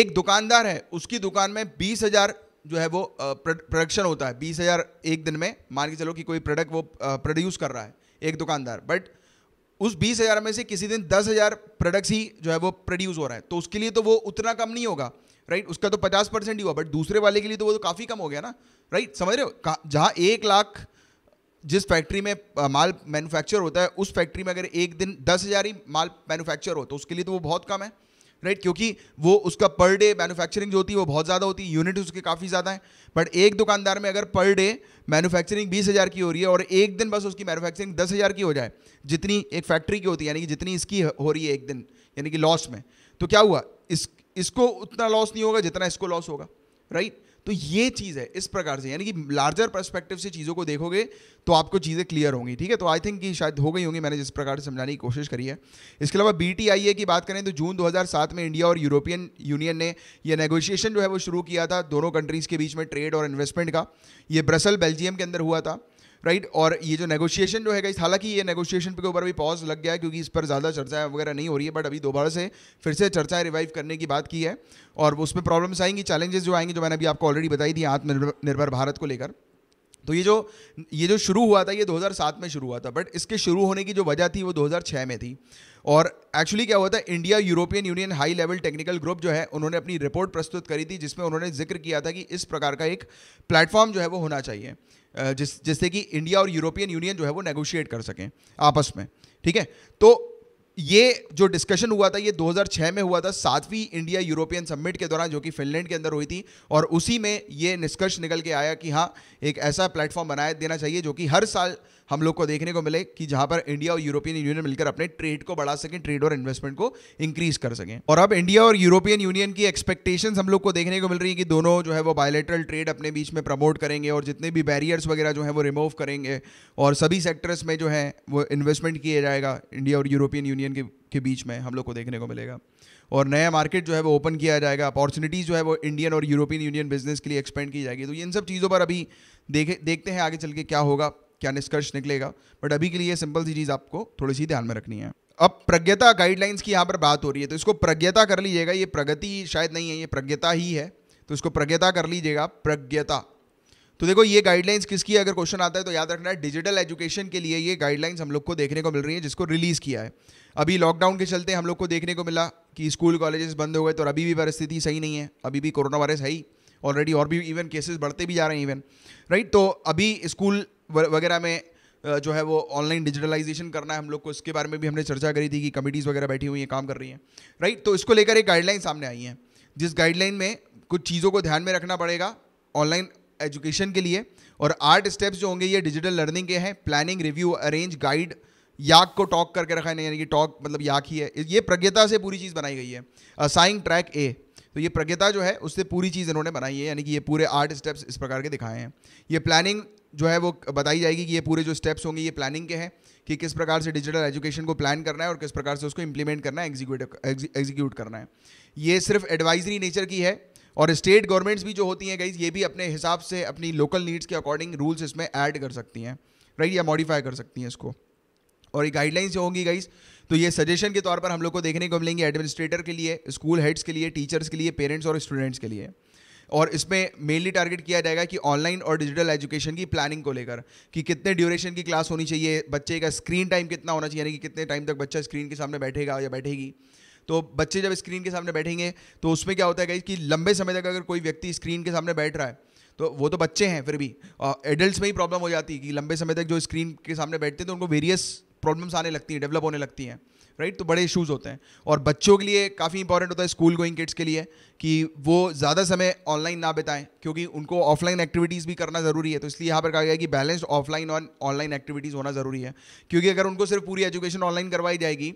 एक दुकानदार है उसकी दुकान में बीस हज़ार जो है वो प्रोडक्शन होता है बीस हज़ार एक दिन में मान के चलो कि कोई प्रोडक्ट वो प्रोड्यूस कर रहा है एक दुकानदार बट उस बीस हज़ार में से किसी दिन दस हज़ार प्रोडक्ट्स ही जो है वो प्रोड्यूस हो रहा है तो उसके लिए तो वो उतना कम नहीं होगा राइट उसका तो पचास परसेंट ही हुआ बट दूसरे वाले के लिए तो वो तो काफ़ी कम हो गया ना राइट समझ रहे हो जहां एक लाख जिस फैक्ट्री में माल मैन्युफैक्चर होता है उस फैक्ट्री में अगर एक दिन दस हज़ार ही माल मैन्युफैक्चर हो तो उसके लिए तो वो बहुत कम है राइट क्योंकि वो उसका पर डे मैन्युफैक्चरिंग जो होती है वो बहुत ज़्यादा होती है यूनिट उसके काफ़ी ज़्यादा है बट एक दुकानदार में अगर पर डे मैन्युफैक्चरिंग बीस हज़ार की हो रही है और एक दिन बस उसकी मैन्युफैक्चरिंग दस हज़ार की हो जाए जितनी एक फैक्ट्री की होती है यानी कि जितनी इसकी हो रही है एक दिन यानी कि लॉस में तो क्या हुआ इस इसको उतना लॉस नहीं होगा जितना इसको लॉस होगा राइट तो ये चीज़ है इस प्रकार से यानी कि लार्जर परस्पेक्टिव से चीज़ों को देखोगे तो आपको चीज़ें क्लियर होंगी ठीक है तो आई थिंक कि शायद हो गई होंगी मैंने जिस प्रकार से समझाने की कोशिश करी है इसके अलावा बी की बात करें तो जून 2007 में इंडिया और यूरोपियन यूनियन ने यह नेगोशिएशन जो है वो शुरू किया था दोनों कंट्रीज़ के बीच में ट्रेड और इन्वेस्टमेंट का ये ब्रसल बेल्जियम के अंदर हुआ था राइट और ये जो नेगोशिएशन जो है गाइस हालांकि ये नेगोशिएशन के ऊपर भी पॉज लग गया है क्योंकि इस पर ज़्यादा चर्चाएं वगैरह नहीं हो रही है बट अभी दोबारा से फिर से चर्चाएं रिवाइव करने की बात की है और उसमें प्रॉब्लम्स आएंगी चैलेंजेस जो आएंगे जो मैंने अभी आपको ऑलरेडी बताई थी आत्मनिर्भर भारत को लेकर तो ये जो ये जो शुरू हुआ था ये 2007 में शुरू हुआ था बट इसके शुरू होने की जो वजह थी वो 2006 में थी और एक्चुअली क्या हुआ था India European union high level technical group जो है उन्होंने अपनी रिपोर्ट प्रस्तुत करी थी जिसमें उन्होंने जिक्र किया था कि इस प्रकार का एक प्लेटफॉर्म जो है वो होना चाहिए जिस जिससे कि इंडिया और यूरोपियन यूनियन जो है वो नेगोशिएट कर सकें आपस में ठीक है तो ये जो डिस्कशन हुआ था ये 2006 में हुआ था सातवीं इंडिया यूरोपियन समिट के दौरान जो कि फिनलैंड के अंदर हुई थी और उसी में ये निष्कर्ष निकल के आया कि हाँ एक ऐसा प्लेटफॉर्म बनाया देना चाहिए जो कि हर साल हम लोग को देखने को मिले कि जहां पर इंडिया और यूरोपियन यूनियन मिलकर अपने ट्रेड को बढ़ा सकें ट्रेड और इन्वेस्टमेंट को इंक्रीज कर सकें और अब इंडिया और यूरोपियन यूनियन की एक्सपेक्टेशंस हम लोग को देखने को मिल रही है कि दोनों जो है वो बायोलेटरल ट्रेड अपने बीच में प्रमोट करेंगे और जितने भी बैरियर्स वगैरह जो है वो रिमूव करेंगे और सभी सेक्टर्स में जो है वो इन्वेस्टमेंट किया जाएगा इंडिया और यूरोपियन यूनियन के के बीच में हम लोग को देखने को मिलेगा और नया मार्केट जो है वो ओपन किया जाएगा अपॉर्चुनिटीज़ जो है वो इंडियन और यूरोपियन यूनियन बिजनेस के लिए एक्सपेंड की जाएगी तो इन सब चीज़ों पर अभी देखे देखते हैं आगे चल के क्या होगा क्या निष्कर्ष निकलेगा बट अभी के लिए सिंपल सी चीज़ आपको थोड़ी सी ध्यान में रखनी है अब प्रज्ञता गाइडलाइंस की यहाँ पर बात हो रही है तो इसको प्रज्ञता कर लीजिएगा ये प्रगति शायद नहीं है ये प्रज्ञता ही है तो इसको प्रज्ञता कर लीजिएगा प्रज्ञता तो देखो ये गाइडलाइंस किसकी अगर क्वेश्चन आता है तो याद रखना है डिजिटल एजुकेशन के लिए ये गाइडलाइंस हम लोग को देखने को मिल रही है जिसको रिलीज़ किया है अभी लॉकडाउन के चलते हम लोग को देखने को मिला कि स्कूल कॉलेजेस बंद हो गए तो अभी भी परिस्थिति सही नहीं है अभी भी कोरोना वायरस है ही ऑलरेडी और भी इवन केसेस बढ़ते भी जा रहे हैं इवन राइट तो अभी स्कूल वगैरह में जो है वो ऑनलाइन डिजिटलाइजेशन करना है हम लोग को इसके बारे में भी हमने चर्चा करी थी कि कमिटीज़ वगैरह बैठी हुई हैं काम कर रही हैं राइट तो इसको लेकर एक गाइडलाइन सामने आई है जिस गाइडलाइन में कुछ चीज़ों को ध्यान में रखना पड़ेगा ऑनलाइन एजुकेशन के लिए और आठ स्टेप्स जो होंगे ये डिजिटल लर्निंग के हैं प्लानिंग रिव्यू अरेंज गाइड याक को टॉक करके रखा है यानी कि टॉक मतलब याक ही है ये प्रज्ञता से पूरी चीज़ बनाई गई है असाइंग ट्रैक ए तो ये प्रज्ञता जो है उससे पूरी चीज़ इन्होंने बनाई है यानी कि ये पूरे आठ स्टेप्स इस प्रकार के दिखाए हैं ये प्लानिंग जो है वो बताई जाएगी कि ये पूरे जो स्टेप्स होंगे ये प्लानिंग के हैं कि किस प्रकार से डिजिटल एजुकेशन को प्लान करना है और किस प्रकार से उसको इम्प्लीमेंट करना है एग्जीक्यूट एग्जीक्यूट करना है ये सिर्फ एडवाइजरी नेचर की है और स्टेट गवर्नमेंट्स भी जो होती हैं गई ये भी अपने हिसाब से अपनी लोकल नीड्स के अकॉर्डिंग रूल्स इसमें ऐड कर सकती हैं राइट या मॉडिफाई कर सकती हैं इसको और ये गाइडलाइंस जो होंगी गाइज तो ये सजेशन के तौर पर हम लोग को देखने को मिलेंगे एडमिनिस्ट्रेटर के लिए स्कूल हेड्स के लिए टीचर्स के लिए पेरेंट्स और स्टूडेंट्स के लिए और इसमें मेनली टारगेट किया जाएगा कि ऑनलाइन और डिजिटल एजुकेशन की प्लानिंग को लेकर कि कितने ड्यूरेशन की क्लास होनी चाहिए बच्चे का स्क्रीन टाइम कितना होना चाहिए यानी कि कितने टाइम तक बच्चा स्क्रीन के सामने बैठेगा या बैठेगी तो बच्चे जब स्क्रीन के सामने बैठेंगे तो उसमें क्या होता है कि लंबे समय तक अगर कोई व्यक्ति स्क्रीन के सामने बैठ रहा है तो वो तो बच्चे हैं फिर भी एडल्ट में ही प्रॉब्लम हो जाती है कि लंबे समय तक जो स्क्रीन के सामने बैठते हैं तो उनको वेरियस प्रॉब्लम्स आने लगती हैं डेवलप होने लगती हैं राइट तो बड़े इशूज़ होते हैं और बच्चों के लिए काफ़ी इंपॉर्टेंट होता है स्कूल गोइंग किड्स के लिए कि वो ज़्यादा समय ऑनलाइन ना बिताएं क्योंकि उनको ऑफलाइन एक्टिविटीज़ भी करना ज़रूरी है तो इसलिए यहाँ पर कहा गया कि बैलेंस्ड ऑफलाइन और ऑनलाइन एक्टिविटीज़ होना ज़रूरी है क्योंकि अगर उनको सिर्फ पूरी एजुकेशन ऑनलाइन करवाई जाएगी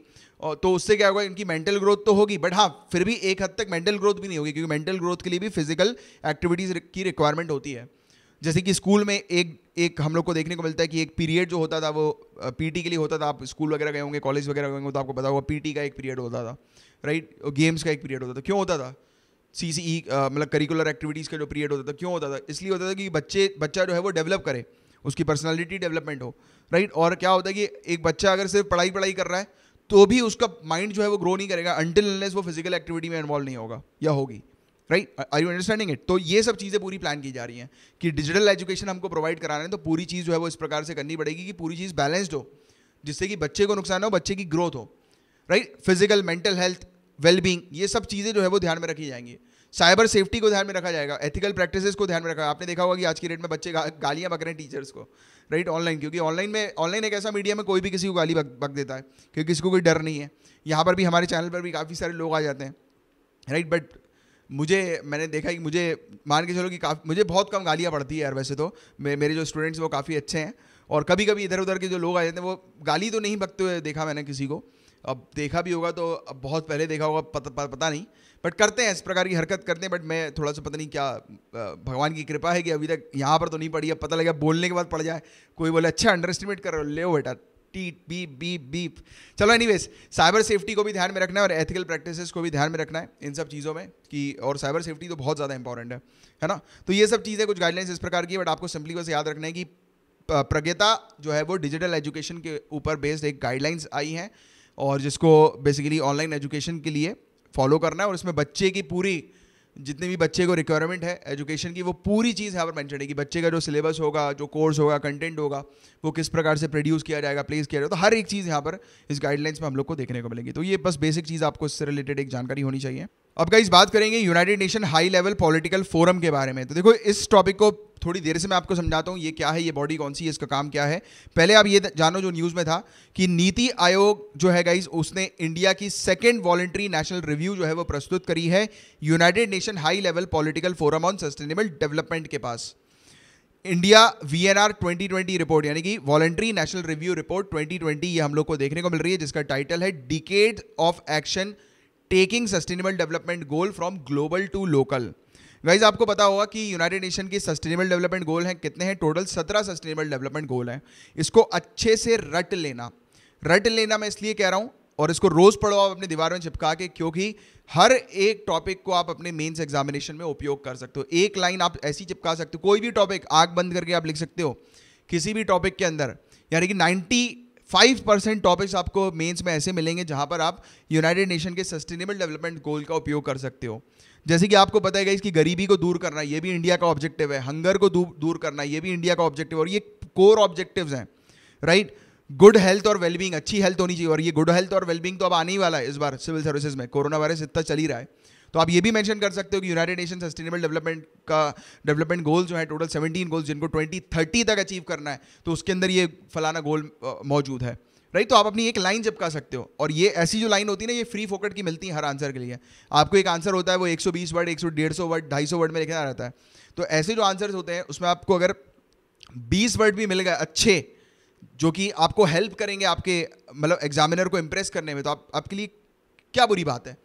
तो उससे क्या होगा इनकी मेंटल ग्रोथ तो होगी बट हाँ फिर भी एक हद तक मेंटल ग्रोथ भी नहीं होगी क्योंकि मेंटल ग्रोथ के लिए भी फिजिकल एक्टिविटीज़ की रिक्वायरमेंट होती है जैसे कि स्कूल में एक एक हम लोग को देखने को मिलता है कि एक पीरियड जो होता था वो पीटी के लिए होता था आप स्कूल वगैरह गए होंगे कॉलेज वगैरह गए होंगे तो आपको पता होगा पीटी का एक पीरियड होता था राइट गेम्स का एक पीरियड होता था क्यों होता था सी सी ई मतलब करिकुलर एक्टिविटीज़ का जो पीरियड होता था क्यों होता था इसलिए होता था कि बच्चे बच्चा जो है वो डेवलप करे उसकी पर्सनैलिटी डेवलपमेंट हो राइट और क्या होता है कि एक बच्चा अगर सिर्फ पढ़ाई पढ़ाई कर रहा है तो भी उसका माइंड जो है वो ग्रो नहीं करेगा अनटिल वो फिजिकल एक्टिविटी में इन्वॉल्व नहीं होगा या होगी right are you understanding it तो ये सब चीज़ें पूरी प्लान की जा रही हैं कि डिजिटल एजुकेशन हमको प्रोवाइड करा रहे हैं तो पूरी चीज़ जो है वो इस प्रकार से करनी पड़ेगी कि पूरी चीज़ बैलेंस्ड हो जिससे कि बच्चे को नुकसान हो बच्चे की ग्रोथ हो right physical mental health wellbeing ये सब चीज़ें जो है वो ध्यान में रखी जाएंगी साइबर सेफ्टी को ध्यान में रखा जाएगा एथिकल प्रैक्टिसेस को ध्यान में रखा आपने देखा होगा कि आज की डेट में बच्चे गा, गालियाँ बक रहे हैं टीचर्स को राइट ऑनलाइन क्योंकि ऑनलाइन में ऑनलाइन एक ऐसा मीडिया में कोई भी किसी को गाली बक देता है क्योंकि किसी को कोई डर नहीं है यहाँ पर भी हमारे चैनल पर भी काफ़ी सारे लोग आ जाते हैं राइट बट मुझे मैंने देखा कि मुझे मान के चलो कि काफ़ी मुझे बहुत कम गालियाँ पड़ती है यार वैसे तो मे, मेरे जो स्टूडेंट्स वो काफ़ी अच्छे हैं और कभी कभी इधर उधर के जो लोग आ जाते हैं वो गाली तो नहीं बकते हुए देखा मैंने किसी को अब देखा भी होगा तो अब बहुत पहले देखा होगा पता पता, पता नहीं बट करते हैं इस प्रकार की हरकत करते हैं बट मैं थोड़ा सा पता नहीं क्या भगवान की कृपा है कि अभी तक यहाँ पर तो नहीं पड़ी अब पता लगे बोलने के बाद पड़ जाए कोई बोले अच्छा अंडर एस्टिमेट कर रहे हो ले बेटा टीट बीप बीप बीप चलो एनीवेज साइबर सेफ्टी को भी ध्यान में रखना है और एथिकल प्रैक्टिसेस को भी ध्यान में रखना है इन सब चीज़ों में कि और साइबर सेफ्टी तो बहुत ज़्यादा इंपॉर्टेंट है है ना तो ये सब चीज़ें कुछ गाइडलाइंस इस प्रकार की बट आपको सिंपली बस याद रखना है कि प्रज्ञता जो है वो डिजिटल एजुकेशन के ऊपर बेस्ड एक गाइडलाइंस आई हैं और जिसको बेसिकली ऑनलाइन एजुकेशन के लिए फॉलो करना है और इसमें बच्चे की पूरी जितने भी बच्चे को रिक्वायरमेंट है एजुकेशन की वो पूरी चीज़ यहाँ पर मैंशन है कि बच्चे का जो सिलेबस होगा जो कोर्स होगा कंटेंट होगा वो किस प्रकार से प्रोड्यूस किया जाएगा प्लेस किया जाएगा तो हर एक चीज़ यहाँ पर इस गाइडलाइंस में हम लोग को देखने को मिलेगी तो ये बस बेसिक चीज़ आपको इससे रिलेटेड एक जानकारी होनी चाहिए अब गाइस बात करेंगे United Nation high level political forum के बारे में तो देखो इस टॉपिक को थोड़ी देर से मैं आपको समझाता हूँ ये क्या है ये बॉडी कौन सी है इसका काम क्या है पहले आप ये जानो जो न्यूज़ में था कि नीति आयोग जो है गाइज उसने इंडिया की सेकेंड वॉलेंट्री नेशनल रिव्यू जो है वो प्रस्तुत करी है United Nation high level political forum on sustainable development के पास India V 2020 twenty twenty report यानी कि voluntary national review report twenty twenty ये हम लोग को देखने को मिल रही है जिसका टाइटल है decade of action taking sustainable development goal from global to local guys आपको पता होगा कि यूनाइटेड नेशन के सस्टेनेबल डेवलपमेंट गोल हैं कितने हैं टोटल सत्रह सस्टेनेबल डेवलपमेंट गोल हैं इसको अच्छे से रट लेना रट लेना मैं इसलिए कह रहा हूँ और इसको रोज़ पढ़ो आप अपने दीवार में चिपका के क्योंकि हर एक टॉपिक को आप अपने मेंस एग्जामिनेशन में उपयोग कर सकते हो एक लाइन आप ऐसी चिपका सकते हो कोई भी टॉपिक आग बंद करके आप लिख सकते हो किसी भी टॉपिक के अंदर यानी कि फाइव परसेंट टॉपिक्स आपको मेंस में ऐसे मिलेंगे जहां पर आप यूनाइटेड नेशन के सस्टेनेबल डेवलपमेंट गोल का उपयोग कर सकते हो जैसे कि आपको पता है इसकी गरीबी को दूर करना ये भी इंडिया का ऑब्जेक्टिव है हंगर को दूर करना ये भी इंडिया का ऑब्जेक्टिव और ये कोर ऑब्जेक्टिव हैं राइट गुड हेल्थ और वेलबींग अच्छी हेल्थ होनी चाहिए और ये गुड हेल्थ और वेलबींग तो अब आने ही वाला है इस बार सिविल सर्विसेज में कोरोना वायरस इतना चल ही रहा है तो आप ये भी मेंशन कर सकते हो कि यूनाइटेड नेशन सस्टेनेबल डेवलपमेंट का डेवलपमेंट गोल जो है टोटल 17 गोल्स जिनको 2030 तक अचीव करना है तो उसके अंदर ये फलाना गोल मौजूद है राइट तो आप अपनी एक लाइन चिपका सकते हो और ये ऐसी जो लाइन होती है ना ये फ्री फोकट की मिलती है हर आंसर के लिए आपको एक आंसर होता है वो 120 वर्ड एक सौ वर्ड ढाई वर्ड में लिखना रहता है तो ऐसे जो आंसर्स होते हैं उसमें आपको अगर 20 वर्ड भी मिल गए अच्छे जो कि आपको हेल्प करेंगे आपके मतलब एग्जामिनर को इम्प्रेस करने में तो आप आपके लिए क्या बुरी बात है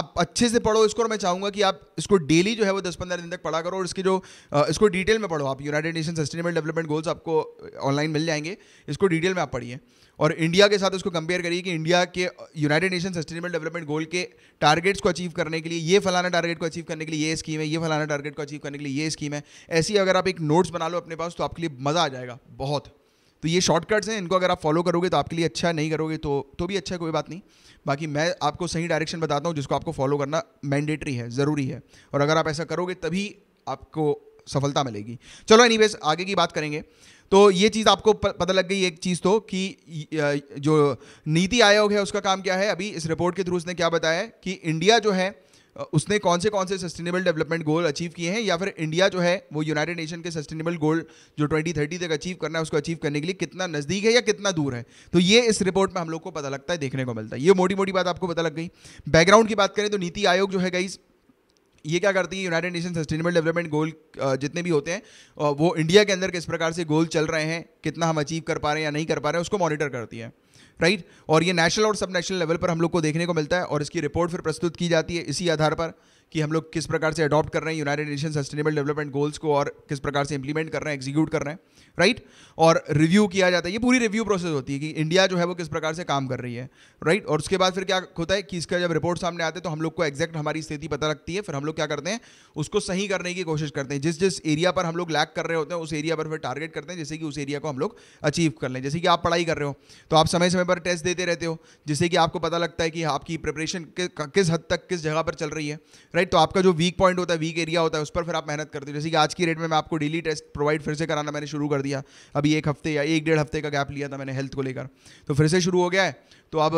आप अच्छे से पढ़ो इसको और मैं चाहूँगा कि आप इसको डेली जो है वो दस पंद्रह दिन तक पढ़ा करो और इसकी जो इसको डिटेल में पढ़ो आप United Nation sustainable development goals आपको ऑनलाइन मिल जाएंगे इसको डिटेल में आप पढ़िए और इंडिया के साथ उसको कंपेयर करिए कि इंडिया के United Nation sustainable development goal के टारगेट्स को अचीव करने के लिए ये फलाना टारगेट को अचीव करने के लिए ये स्कीम है ये फलाना टारगेट को अचीव करने के लिए ये स्कीम है ऐसी अगर आप एक नोट्स बना लो अपने पास तो आपके लिए मज़ा आ जाएगा बहुत तो ये शॉर्टकट्स हैं इनको अगर आप फॉलो करोगे तो आपके लिए अच्छा नहीं करोगे तो तो भी अच्छा है कोई बात नहीं बाकी मैं आपको सही डायरेक्शन बताता हूँ जिसको आपको फॉलो करना मैंडेटरी है ज़रूरी है और अगर आप ऐसा करोगे तभी आपको सफलता मिलेगी चलो एनी आगे की बात करेंगे तो ये चीज़ आपको पता लग गई एक चीज़ तो कि जो नीति आयोग है उसका काम क्या है अभी इस रिपोर्ट के थ्रू उसने क्या बताया कि इंडिया जो है उसने कौन से कौन से सस्टेनेबल डेवलपमेंट गोल अचीव किए हैं या फिर इंडिया जो है वो यूनाइटेड नेशन के सस्टेनेबल गोल जो 2030 तक अचीव करना है उसको अचीव करने के लिए कितना नज़दीक है या कितना दूर है तो ये इस रिपोर्ट में हम लोग को पता लगता है देखने को मिलता है ये मोटी मोटी बात आपको पता लग गई बैकग्राउंड की बात करें तो नीति आयोग जो है गाइज़ ये क्या करती है United Nation sustainable development goal जितने भी होते हैं वो इंडिया के अंदर किस प्रकार से गोल चल रहे हैं कितना हम अचीव कर पा रहे हैं या नहीं कर पा रहे हैं उसको मॉनिटर करती है राइट और ये नेशनल और सब नेशनल लेवल पर हम लोग को देखने को मिलता है और इसकी रिपोर्ट फिर प्रस्तुत की जाती है इसी आधार पर कि हम लोग किस प्रकार से अडॉप्ट कर रहे हैं United Nation sustainable development goals को और किस प्रकार से इंप्लीमेंट कर रहे हैं एग्जीक्यूट कर रहे हैं राइट और रिव्यू किया जाता है ये पूरी रिव्यू प्रोसेस होती है कि इंडिया जो है वो किस प्रकार से काम कर रही है राइट और उसके बाद फिर क्या होता है कि इसका जब रिपोर्ट सामने आते हैं तो हम लोग को एग्जैक्ट हमारी स्थिति पता लगती है फिर हम लोग क्या करते हैं उसको सही करने की कोशिश करते हैं जिस जिस एरिया पर हम लोग लैक कर रहे होते हैं उस एरिया पर फिर टारगेट करते हैं जैसे कि उस एरिया को हम लोग अचीव कर लें जैसे कि आप पढ़ाई कर रहे हो तो आप समय समय पर टेस्ट देते रहते हो जिससे कि आपको पता लगता है कि आपकी प्रिपरेशन किस हद तक किस जगह पर चल रही है राइट तो आपका जो वीक पॉइंट होता है वीक एरिया होता है उस पर फिर आप मेहनत करते हो जैसे कि आज की डेट में मैं आपको डेली टेस्ट प्रोवाइड फिर से कराना मैंने शुरू कर दिया अभी एक हफ्ते या एक डेढ़ हफ्ते का गैप लिया था मैंने हेल्थ को लेकर तो फिर से शुरू हो गया है तो अब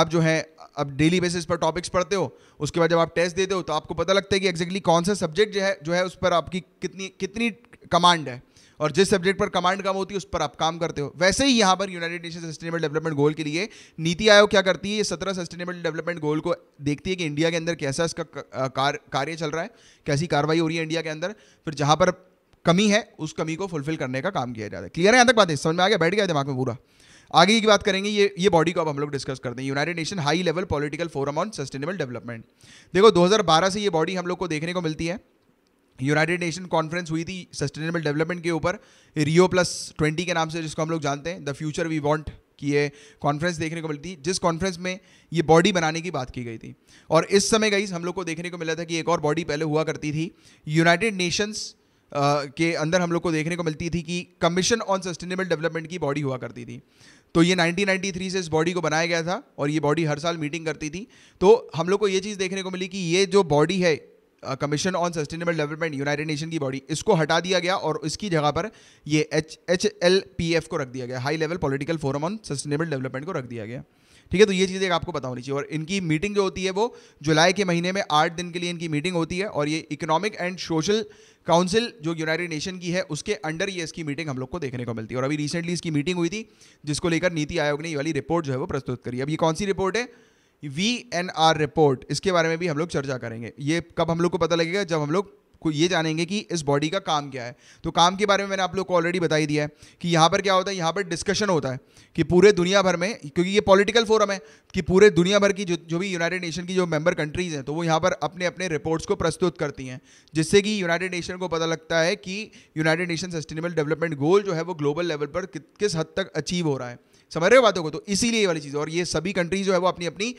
आप जो है अब डेली बेसिस पर टॉपिक्स पढ़ते हो उसके बाद जब आप टेस्ट देते हो तो आपको पता लगता है कि एग्जैक्टली कौन सा सब्जेक्ट जो है जो है उस पर आपकी कितनी कितनी कमांड है और जिस सब्जेक्ट पर कमांड कम होती है उस पर आप काम करते हो वैसे ही यहाँ पर United Nation sustainable development goal के लिए नीति आयोग क्या करती है ये सत्रह सस्टेनेबल डेवलपमेंट गोल को देखती है कि इंडिया के अंदर कैसा इसका कार्य चल रहा है कैसी कार्रवाई हो रही है इंडिया के अंदर फिर जहाँ पर कमी है उस कमी को फुलफिल करने का काम किया जाता है क्लियर है यहाँ तक बात है समझ में आ गया बैठ गया दिमाग में पूरा आगे की बात करेंगे ये ये बॉडी को अब हम लोग डिस्कस करते हैं United Nation high level political forum on sustainable development देखो 2012 से ये बॉडी हम लोग को देखने को मिलती है यूनाइटेड नेशन कॉन्फ्रेंस हुई थी सस्टेनेबल डेवलपमेंट के ऊपर रियो प्लस ट्वेंटी के नाम से जिसको हम लोग जानते हैं द फ्यूचर वी वॉन्ट की ये कॉन्फ्रेंस देखने को मिलती जिस कॉन्फ्रेंस में ये बॉडी बनाने की बात की गई थी और इस समय गई हम लोग को देखने को मिला था कि एक और बॉडी पहले हुआ करती थी यूनाइटेड नेशंस के अंदर हम लोग को देखने को मिलती थी कि कमीशन ऑन सस्टेनेबल डेवलपमेंट की बॉडी हुआ करती थी तो ये 1993 से इस बॉडी को बनाया गया था और ये बॉडी हर साल मीटिंग करती थी तो हम लोग को ये चीज़ देखने को मिली कि ये जो बॉडी है commission on sustainable development United Nation की बॉडी इसको हटा दिया गया और इसकी जगह पर ये H H L P F को रख दिया गया high level political forum on sustainable development को रख दिया गया ठीक है तो ये चीज़ें आपको पता होनी चाहिए और इनकी मीटिंग जो होती है वो जुलाई के महीने में आठ दिन के लिए इनकी मीटिंग होती है और ये इकोनॉमिक एंड सोशल काउंसिल जो यूनाइटेड नेशन की है उसके अंडर ये इसकी मीटिंग हम लोग को देखने को मिलती है और अभी रिसेंटली इसकी मीटिंग हुई थी जिसको लेकर नीति आयोग ने ये वाली रिपोर्ट जो है वो प्रस्तुत करी अब ये कौन सी रिपोर्ट है वी एन आर रिपोर्ट इसके बारे में भी हम लोग चर्चा करेंगे ये कब हम लोग को पता लगेगा जब हम लोग को ये जानेंगे कि इस बॉडी का काम क्या है तो काम के बारे में मैंने आप लोग को ऑलरेडी बताई दिया है कि यहाँ पर क्या होता है यहाँ पर डिस्कशन होता है कि पूरे दुनिया भर में क्योंकि ये पॉलिटिकल फोरम है कि पूरे दुनिया भर की जो जो भी यूनाइटेड नेशन की जो मेंबर कंट्रीज़ हैं तो वो यहाँ पर अपने अपने रिपोर्ट्स को प्रस्तुत करती हैं जिससे कि यूनाइटेड नेशन को पता लगता है कि United Nation sustainable development goal जो है वो ग्लोबल लेवल पर किस हद तक अचीव हो रहा है समझ रहे हो बातों को तो इसीलिए वाली चीज़ और ये सभी कंट्रीज जो है वो अपनी अपनी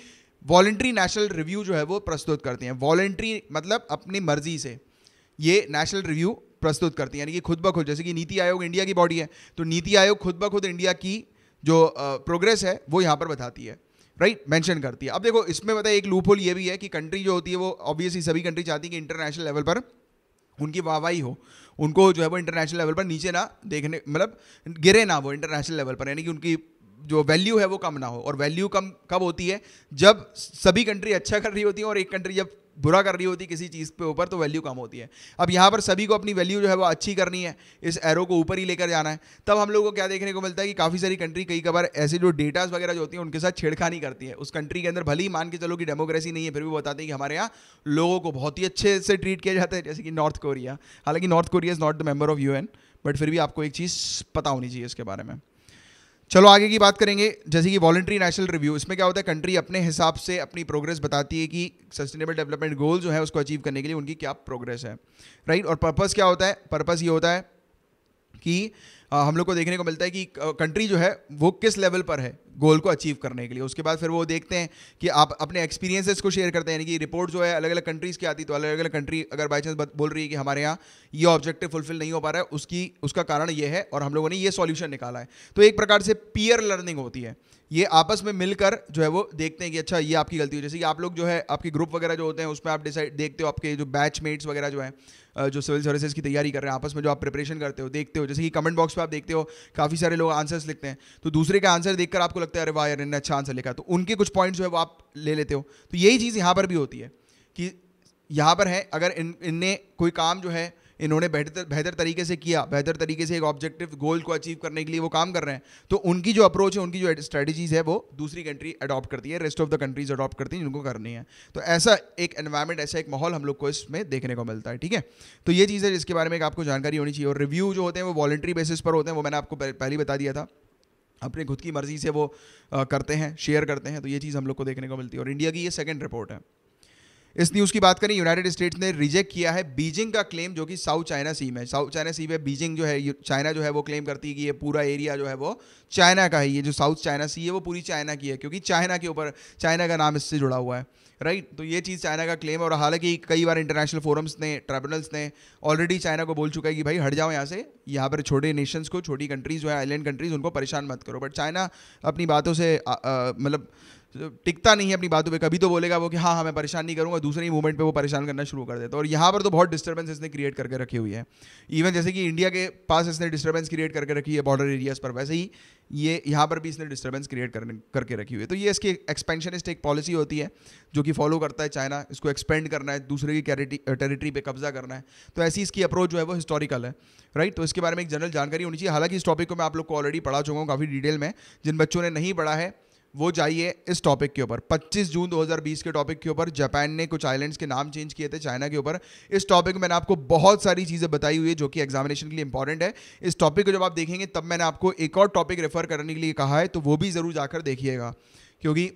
वॉलेंट्री नेशनल रिव्यू जो है वो प्रस्तुत करती हैं वॉलेंट्री मतलब अपनी मर्जी से ये नेशनल रिव्यू प्रस्तुत करती है यानी कि खुद ब खुद जैसे कि नीति आयोग इंडिया की बॉडी है तो नीति आयोग खुद ब खुद इंडिया की जो प्रोग्रेस है वो यहाँ पर बताती है राइट right? मेंशन करती है अब देखो इसमें बताए एक लूप होल ये भी है कि कंट्री जो होती है वो ऑब्वियसली सभी कंट्री चाहती है कि इंटरनेशनल लेवल पर उनकी वाहवाही हो उनको जो है वो इंटरनेशनल लेवल पर नीचे ना देखने मतलब गिरे ना वो इंटरनेशनल लेवल पर यानी कि उनकी जो वैल्यू है वो कम ना हो और वैल्यू कम कब होती है जब सभी कंट्री अच्छा कर रही होती है और एक कंट्री जब बुरा कर रही होती किसी चीज़ पे ऊपर तो वैल्यू कम होती है अब यहाँ पर सभी को अपनी वैल्यू जो है वो अच्छी करनी है इस एरो को ऊपर ही लेकर जाना है तब हम लोग को क्या देखने को मिलता है कि काफ़ी सारी कंट्री कई कबार ऐसे जो डेटाज वगैरह जो होती हैं उनके साथ छेड़खानी करती है उस कंट्री के अंदर भले ही मान के चलो कि डेमोक्रेसी नहीं है फिर भी बताते हैं कि हमारे यहाँ लोगों को बहुत ही अच्छे से ट्रीट किया जाता है जैसे कि नॉर्थ कोरिया हालांकि North Korea is not the member of U but फिर भी आपको एक चीज़ पता होनी चाहिए इसके बारे में चलो आगे की बात करेंगे जैसे कि वॉलेंट्री नेशनल रिव्यू इसमें क्या होता है कंट्री अपने हिसाब से अपनी प्रोग्रेस बताती है कि सस्टेनेबल डेवलपमेंट गोल जो है उसको अचीव करने के लिए उनकी क्या प्रोग्रेस है राइट और पर्पज़ क्या होता है पर्पज़ ये होता है कि हम लोग को देखने को मिलता है कि कंट्री जो है वो किस लेवल पर है गोल को अचीव करने के लिए उसके बाद फिर वो देखते हैं कि आप अपने एक्सपीरियंसेस को शेयर करते हैं यानी कि रिपोर्ट जो है अलग अलग कंट्रीज़ की आती तो अलग अलग कंट्री अगर बाई चांस बोल रही है कि हमारे यहाँ ये ऑब्जेक्टिव फुलफिल नहीं हो पा रहा है उसकी उसका कारण ये है और हम लोगों ने ये सॉल्यूशन निकाला है तो एक प्रकार से पियर लर्निंग होती है ये आपस में मिलकर जो है वो देखते हैं कि अच्छा ये आपकी गलती हो जैसे कि आप लोग जो है आपके ग्रुप वगैरह जो होते हैं उसमें आप डिसाइड देखते हो आपके जो बैचमेट्स वगैरह जो हैं जो सिविल सर्विसेज की तैयारी कर रहे हैं आपस में जो आप प्रिपरेशन करते हो देखते हो जैसे कि कमेंट बॉक्स पर आप देखते हो काफ़ी सारे लोग आंसर्स लिखते हैं तो दूसरे का आंसर देखकर आपको लगता है अरे वाह यार इन्हें अच्छा आंसर लिखा तो उनके कुछ पॉइंट्स जो है वो आप ले लेते हो तो यही चीज़ यहाँ पर भी होती है कि यहाँ पर है अगर इन इनने कोई काम जो है इन्होंने बेहतर बेहतर तरीके से किया बेहतर तरीके से एक ऑब्जेक्टिव गोल को अचीव करने के लिए वो काम कर रहे हैं तो उनकी जो अप्रोच है उनकी जो स्ट्रेटजीज है वो दूसरी कंट्री अडॉप्ट करती है rest of the countries adopt करती हैं जिनको करनी है तो ऐसा एक एनवायरमेंट ऐसा एक माहौल हम लोग को इसमें देखने को मिलता है ठीक है तो ये चीज़ है जिसके बारे में आपको जानकारी होनी चाहिए और रिव्यू जो होते हैं वो वॉलेंट्री बेसिस पर होते हैं वो मैंने आपको पहले बता दिया था अपने खुद की मर्ज़ी से वो करते हैं शेयर करते हैं तो ये चीज़ हम लोग को देखने को मिलती है और इंडिया की ये सेकेंड रिपोर्ट है इस न्यूज़ की बात करें यूनाइटेड स्टेट्स ने रिजेक्ट किया है बीजिंग का क्लेम जो कि साउथ चाइना सी में साउथ चाइना सी में बीजिंग जो है चाइना जो है वो क्लेम करती है कि ये पूरा एरिया जो है वो चाइना का है ये जो साउथ चाइना सी है वो पूरी चाइना की है क्योंकि चाइना के ऊपर चाइना का नाम इससे जुड़ा हुआ है राइट right? तो ये चीज़ चाइना का क्लेम है और हालांकि कई बार इंटरनेशनल फोरम्स ने ट्राइब्यूनल्स ने ऑलरेडी चाइना को बोल चुका है कि भाई हट जाओ यहाँ से यहाँ पर छोटे नेशंस को छोटी कंट्रीज़ जो है आइलैंड कंट्रीज़ उनको परेशान मत करो बट चाइना अपनी बातों से मतलब टिकता नहीं है अपनी बातों पे कभी तो बोलेगा वो कि हाँ हाँ मैं परेशान नहीं करूँगा दूसरे ही मूवमेंट पे वो परेशान करना शुरू कर देता है और यहाँ पर तो बहुत डिस्टर्बेंस इसने क्रिएट करके रखी हुई है इवन जैसे कि इंडिया के पास इसने डिस्टर्बेंस क्रिएट करके रखी है बॉर्डर एरियाज पर वैसे ही ये यहाँ पर भी इसने डिस्टर्बेंस क्रिएट करके रखी हुई है तो ये इसकी एक्सपेंशनिस्ट एक पॉलिसी होती है जो कि फॉलो करता है चाइना इसको एक्सपेंड करना है दूसरे की टेरिटरी पे कब्जा करना है तो ऐसी इसकी अप्रोच जो है वो हिस्टोरिकल है राइट तो इसके बारे में एक जनरल जानकारी होनी चाहिए हालांकि इस टॉपिक को मैं आप लोग को ऑलरेडी पढ़ा चुका हूँ काफ़ी डिटेल में जिन बच्चों ने नहीं पढ़ा है वो जाइए इस टॉपिक के ऊपर 25 जून 2020 के टॉपिक के ऊपर जापान ने कुछ आइलैंड्स के नाम चेंज किए थे चाइना के ऊपर इस टॉपिक में मैंने आपको बहुत सारी चीज़ें बताई हुई है जो कि एग्जामिनेशन के लिए इंपॉर्टेंट है इस टॉपिक को जब आप देखेंगे तब मैंने आपको एक और टॉपिक रेफर करने के लिए कहा है तो वो भी ज़रूर जाकर देखिएगा क्योंकि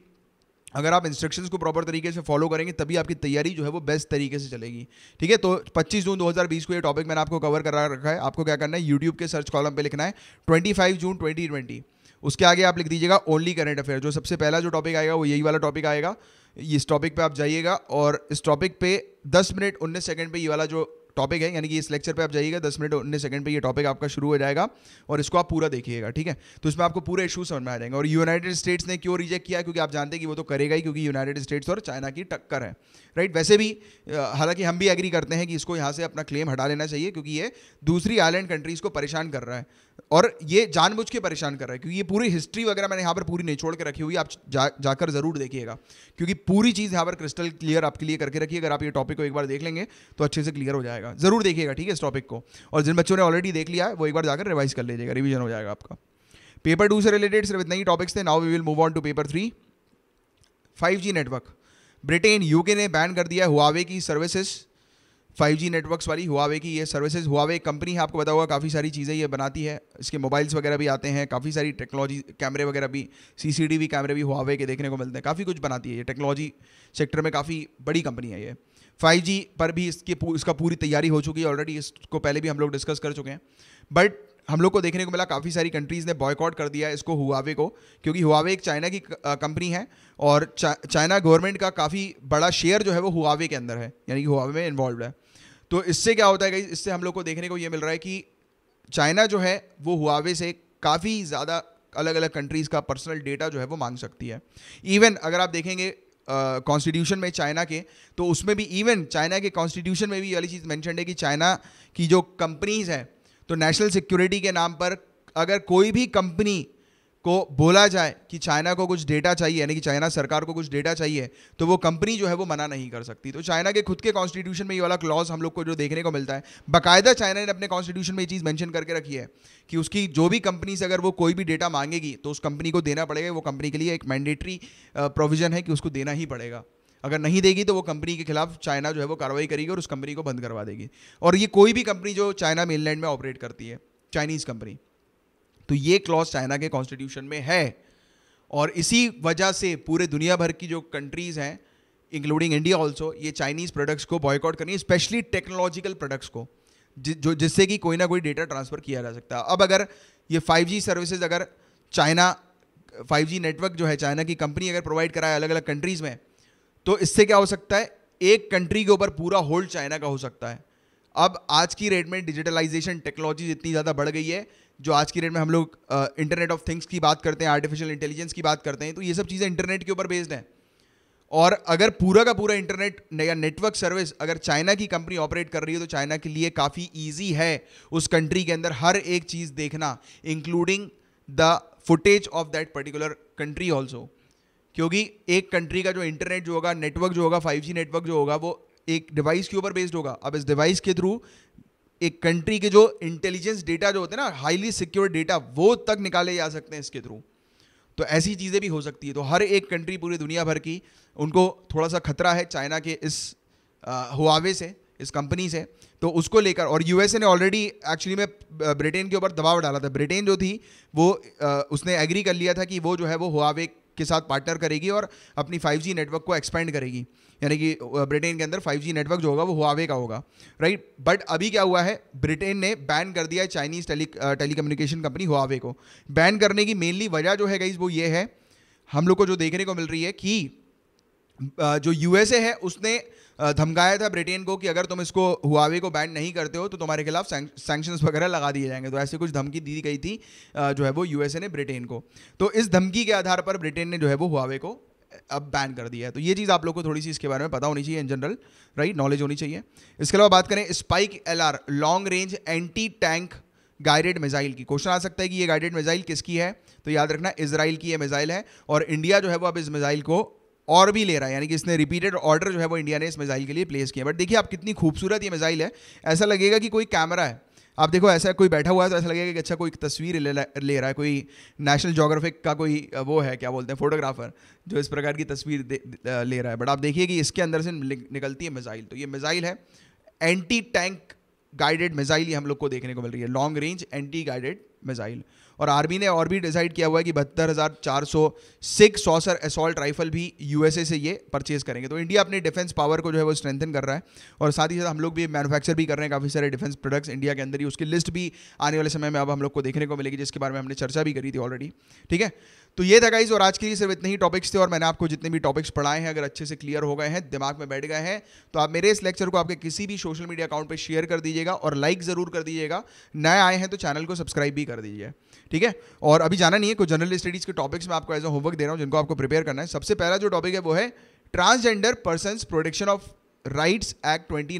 अगर आप इंस्ट्रक्शंस को प्रॉपर तरीके से फॉलो करेंगे तभी आपकी तैयारी जो है वो बेस्ट तरीके से चलेगी ठीक है तो 25 जून 2020 को ये टॉपिक मैंने आपको कवर करा रखा है आपको क्या करना है यूट्यूब के सर्च कॉलम पे लिखना है 25 जून 2020 उसके आगे आप लिख दीजिएगा ओनली करेंट अफेयर जो सबसे पहला जो टॉपिक आएगा वो यही वाला टॉपिक आएगा इस टॉपिक पे आप जाइएगा और इस टॉपिक पे 10 मिनट 19 सेकंड पे ये वाला जो टॉपिक है यानी कि इस लेक्चर पे आप जाइएगा दस मिनट उन्नीस सेकंड पे ये टॉपिक आपका शुरू हो जाएगा और इसको आप पूरा देखिएगा ठीक है तो इसमें आपको पूरे इशू समझ में आ जाएंगे और यूनाइटेड स्टेट्स ने क्यों रिजेक्ट किया क्योंकि आप जानते हैं कि वो तो करेगा ही क्योंकि यूनाइटेड स्टेट्स और चाइना की टक्कर है राइट वैसे भी हालांकि हम भी एग्री करते हैं कि इसको यहाँ से अपना क्लेम हटा लेना चाहिए क्योंकि ये दूसरी आइलैंड कंट्रीज़ को परेशान कर रहा है और ये जानबूझ के परेशान कर रहा है क्योंकि ये पूरी हिस्ट्री वगैरह मैंने यहाँ पर पूरी निचोड़ के रखी हुई आप जा, जाकर ज़रूर देखिएगा क्योंकि पूरी चीज़ यहाँ पर क्रिस्टल क्लियर आपके लिए करके रखिए अगर आप ये टॉपिक को एक बार देख लेंगे तो अच्छे से क्लियर हो जाएगा जाएगा ज़रूर देखिएगा ठीक है इस टॉपिक को और जिन बच्चों ने ऑलरेडी देख लिया है वो एक बार जाकर रिवाइज कर लीजिएगा रिविजन हो जाएगा आपका पेपर टू से रिलेटेड सिर्फ इतना ही टॉपिक्स थे now we will move on to paper three five G network Britain UK ने बैन कर दिया हुआवे की सर्विसेज 5G नेटवर्क्स वाली हुआवे की ये सर्विसेज हुआवे कंपनी है आपको बता हुआ काफ़ी सारी चीज़ें ये बनाती है इसके मोबाइल्स वगैरह भी आते हैं काफ़ी सारी टेक्नोलॉजी कैमरे वगैरह भी सीसीटीवी कैमरे भी हुआवे के देखने को मिलते हैं काफ़ी कुछ बनाती है ये टेक्नोलॉजी सेक्टर में काफ़ी बड़ी कंपनी है ये 5G पर भी इसकी इसका पूरी तैयारी हो चुकी है ऑलरेडी इसको पहले भी हम लोग डिस्कस कर चुके हैं बट हम लोग को देखने को मिला काफ़ी सारी कंट्रीज़ ने बॉयकॉट कर दिया इसको हुआवे को क्योंकि हुआवे एक चाइना की कंपनी है और चा, चाइना गवर्नमेंट का काफ़ी बड़ा शेयर जो है वो हुआवे के अंदर है यानी कि हुआवे में इन्वॉल्व है तो इससे क्या होता है गाइज इससे हम लोग को देखने को ये मिल रहा है कि चाइना जो है वो हुआवे से काफ़ी ज़्यादा अलग अलग कंट्रीज़ का पर्सनल डेटा जो है वो मांग सकती है इवन अगर आप देखेंगे कॉन्स्टिट्यूशन में चाइना के तो उसमें भी इवन चाइना के कॉन्स्टिट्यूशन में भी ये वाली चीज़ मैंशनड है कि चाइना की जो कंपनीज हैं तो नेशनल सिक्योरिटी के नाम पर अगर कोई भी कंपनी को बोला जाए कि चाइना को कुछ डेटा चाहिए यानी कि चाइना सरकार को कुछ डेटा चाहिए तो वो कंपनी जो है वो मना नहीं कर सकती तो चाइना के खुद के कॉन्स्टिट्यूशन में ये वाला क्लॉज हम लोग को जो देखने को मिलता है बाकायदा चाइना ने अपने कॉन्स्टिट्यूशन में ये चीज़ मैंशन करके रखी है कि उसकी जो भी कंपनी से अगर वो कोई भी डेटा मांगेगी तो उस कंपनी को देना पड़ेगा वो कंपनी के लिए एक मैंडेटरी प्रोविज़न है कि उसको देना ही पड़ेगा अगर नहीं देगी तो वो कंपनी के खिलाफ चाइना जो है वो कार्रवाई करेगी और उस कंपनी को बंद करवा देगी और ये कोई भी कंपनी जो चाइना मेनलैंड में ऑपरेट करती है चाइनीज़ कंपनी तो ये क्लॉज चाइना के कॉन्स्टिट्यूशन में है और इसी वजह से पूरे दुनिया भर की जो कंट्रीज़ हैं इंक्लूडिंग इंडिया ऑल्सो ये चाइनीज़ प्रोडक्ट्स को बॉयकॉट करनी स्पेशली टेक्नोलॉजिकल प्रोडक्ट्स को जि, जो जिससे कि कोई ना कोई डेटा ट्रांसफ़र किया जा सकता है अब अगर ये 5G सर्विसेज अगर चाइना 5G नेटवर्क जो है चाइना की कंपनी अगर प्रोवाइड कराए अलग अलग कंट्रीज़ में तो इससे क्या हो सकता है एक कंट्री के ऊपर पूरा होल्ड चाइना का हो सकता है अब आज की रेट में डिजिटलाइजेशन टेक्नोलॉजी इतनी ज़्यादा बढ़ गई है जो आज की डेट में हम लोग इंटरनेट ऑफ थिंग्स की बात करते हैं आर्टिफिशियल इंटेलिजेंस की बात करते हैं तो ये सब चीज़ें इंटरनेट के ऊपर बेस्ड हैं और अगर पूरा का पूरा इंटरनेट या नेटवर्क सर्विस अगर चाइना की कंपनी ऑपरेट कर रही है तो चाइना के लिए काफ़ी ईजी है उस कंट्री के अंदर हर एक चीज़ देखना including the footage of that particular country also क्योंकि एक कंट्री का जो इंटरनेट जो होगा नेटवर्क जो होगा फाइव नेटवर्क जो होगा वो एक डिवाइस के ऊपर बेस्ड होगा अब इस डिवाइस के थ्रू एक कंट्री के जो इंटेलिजेंस डेटा जो होते हैं ना हाईली सिक्योर डेटा वो तक निकाले जा सकते हैं इसके थ्रू तो ऐसी चीज़ें भी हो सकती है तो हर एक कंट्री पूरी दुनिया भर की उनको थोड़ा सा खतरा है चाइना के इस हुआवे से इस कंपनी से तो उसको लेकर और यूएसए ने ऑलरेडी एक्चुअली में ब्रिटेन के ऊपर दबाव डाला था ब्रिटेन जो थी वो आ, उसने एग्री कर लिया था कि वो जो है वो हुआवे के साथ पार्टनर करेगी और अपनी 5G नेटवर्क को एक्सपेंड करेगी यानी कि ब्रिटेन के अंदर 5G नेटवर्क जो होगा वो हुआवे का होगा राइट बट अभी क्या हुआ है ब्रिटेन ने बैन कर दिया है Chinese tele tele company Huawei को बैन करने की मेनली वजह जो है गई वो ये है हम लोग को जो देखने को मिल रही है कि जो यूएसए है उसने धमकाया था ब्रिटेन को कि अगर तुम इसको हुआवे को बैन नहीं करते हो तो तुम्हारे खिलाफ सैंक्शंस वगैरह लगा दिए जाएंगे तो ऐसे कुछ धमकी दी गई थी जो है वो यूएसए ने ब्रिटेन को तो इस धमकी के आधार पर ब्रिटेन ने जो है वो हुआवे को अब बैन कर दिया है तो ये चीज़ आप लोग को थोड़ी सी इसके बारे में पता होनी चाहिए इन जनरल राइट नॉलेज होनी चाहिए इसके अलावा बात करें Spike L long range anti tank guided missile की क्वेश्चन आ सकता है कि ये गाइडेड मिसाइल किसकी है तो याद रखना इसराइल की ये मिसाइल है और इंडिया जो है वो अब इस मिसाइल को और भी ले रहा है यानी कि इसने रिपीटेड ऑर्डर जो है वो इंडिया ने इस मिसाइल के लिए प्लेस किया बट देखिए आप कितनी खूबसूरत ये मिसाइल है ऐसा लगेगा कि कोई कैमरा है आप देखो ऐसा कोई बैठा हुआ है तो ऐसा लगेगा कि अच्छा कोई तस्वीर ले, ले रहा है कोई नेशनल जोग्राफिक का कोई वो है क्या बोलते हैं फोटोग्राफर जो इस प्रकार की तस्वीर दे, ले रहा है बट आप देखिए कि इसके अंदर से निकलती है मिज़ाइल तो ये मिज़ाइल है एंटी टैंक गाइडेड मिज़ाइल ये हम लोग को देखने को मिल रही है long range anti guided missile और आर्मी ने और भी डिसाइड किया हुआ है कि बहत्तर हज़ार चार सौ सिक्स सॉसर असॉल्ट राइफल भी यूएसए से ये परचेज करेंगे तो इंडिया अपने डिफेंस पावर को जो है वो स्ट्रेंथन कर रहा है और साथ ही साथ हम लोग भी मैनुफैक्चर भी कर रहे हैं काफ़ी सारे डिफेंस प्रोडक्ट्स इंडिया के अंदर ही उसकी लिस्ट भी आने वाले समय में अब हम लोग को देखने को मिलेगी जिसके बारे में हमने चर्चा भी करी थी ऑलरेडी ठीक है तो ये था गाइज और आज के लिए सिर्फ इतने ही टॉपिक्स थे और मैंने आपको जितने भी टॉपिक्स पढ़ाए हैं अगर अच्छे से क्लियर हो गए हैं दिमाग में बैठ गए हैं तो आप मेरे इस लेक्चर को आपके किसी भी सोशल मीडिया अकाउंट पर शेयर कर दीजिएगा और लाइक ज़रूर कर दीजिएगा नए आए हैं तो चैनल को सब्सक्राइब भी कर दीजिए ठीक है और अभी जाना नहीं है कुछ जनरल स्टडीज़ के टॉपिक्स में आपको एज अ होमवर्क दे रहा हूँ जिनको आपको प्रिपेयर करना है सबसे पहला जो टॉपिक है वो है transgender person protection of rights act twenty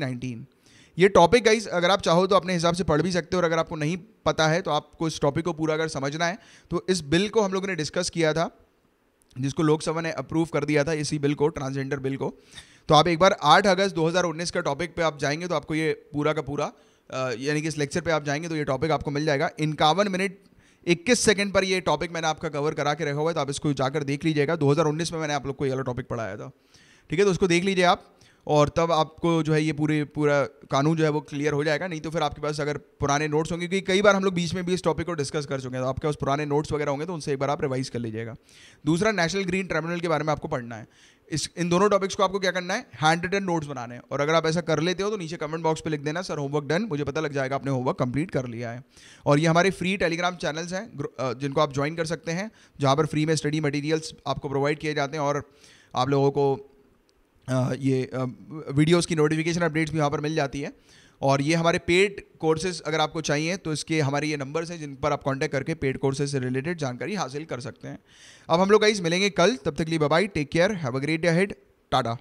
ये टॉपिक गाइज अगर आप चाहो तो अपने हिसाब से पढ़ भी सकते हो और अगर आपको नहीं पता है तो आपको इस टॉपिक को पूरा अगर समझना है तो इस बिल को हम लोगों ने डिस्कस किया था जिसको लोकसभा ने अप्रूव कर दिया था इसी बिल को ट्रांसजेंडर बिल को तो आप एक बार 8 अगस्त 2019 का टॉपिक पे आप जाएंगे तो आपको ये पूरा का पूरा यानी कि इस लेक्चर पे आप जाएंगे तो ये टॉपिक आपको मिल जाएगा इक्यावन मिनट इक्कीस सेकंड पर ये टॉपिक मैंने आपका कवर करा के रखा हुआ है तो आप इसको जाकर देख लीजिएगा 2019 में मैंने आप लोग को ये टॉपिक पढ़ाया था ठीक है तो उसको देख लीजिए आप और तब आपको जो है ये पूरे पूरा कानून जो है वो क्लियर हो जाएगा नहीं तो फिर आपके पास अगर पुराने नोट्स होंगे क्योंकि कई बार हम लोग बीच में भी इस टॉपिक को डिस्कस कर चुके हैं तो आपके पास पुराने नोट्स वगैरह होंगे तो उनसे एक बार आप रिवाइज कर लीजिएगा दूसरा नेशनल ग्रीन ट्रिब्यूनल के बारे में आपको पढ़ना है इस इन दोनों टॉपिक्स को आपको क्या करना है हैंड रिटन नोट्स बनाने हैं और अगर आप ऐसा कर लेते हो तो नीचे कमेंट बॉक्स पे लिख देना सर होमवर्क डन मुझे पता लग जाएगा आपने होमवर्क कंप्लीट कर लिया है और ये हमारे फ्री टेलीग्राम चैनल्स हैं जिनको आप ज्वाइन कर सकते हैं जहाँ पर फ्री में स्टडी मटेरियल्स आपको प्रोवाइड किए जाते हैं और आप लोगों को ये वीडियोस की नोटिफिकेशन अपडेट्स भी वहाँ पर मिल जाती है और ये हमारे पेड कोर्सेज अगर आपको चाहिए तो इसके हमारे ये नंबर्स हैं जिन पर आप कांटेक्ट करके पेड कोर्सेज से रिलेटेड जानकारी हासिल कर सकते हैं अब हम लोग आइज मिलेंगे कल तब तक लिए bye take care have a great day ahead Tata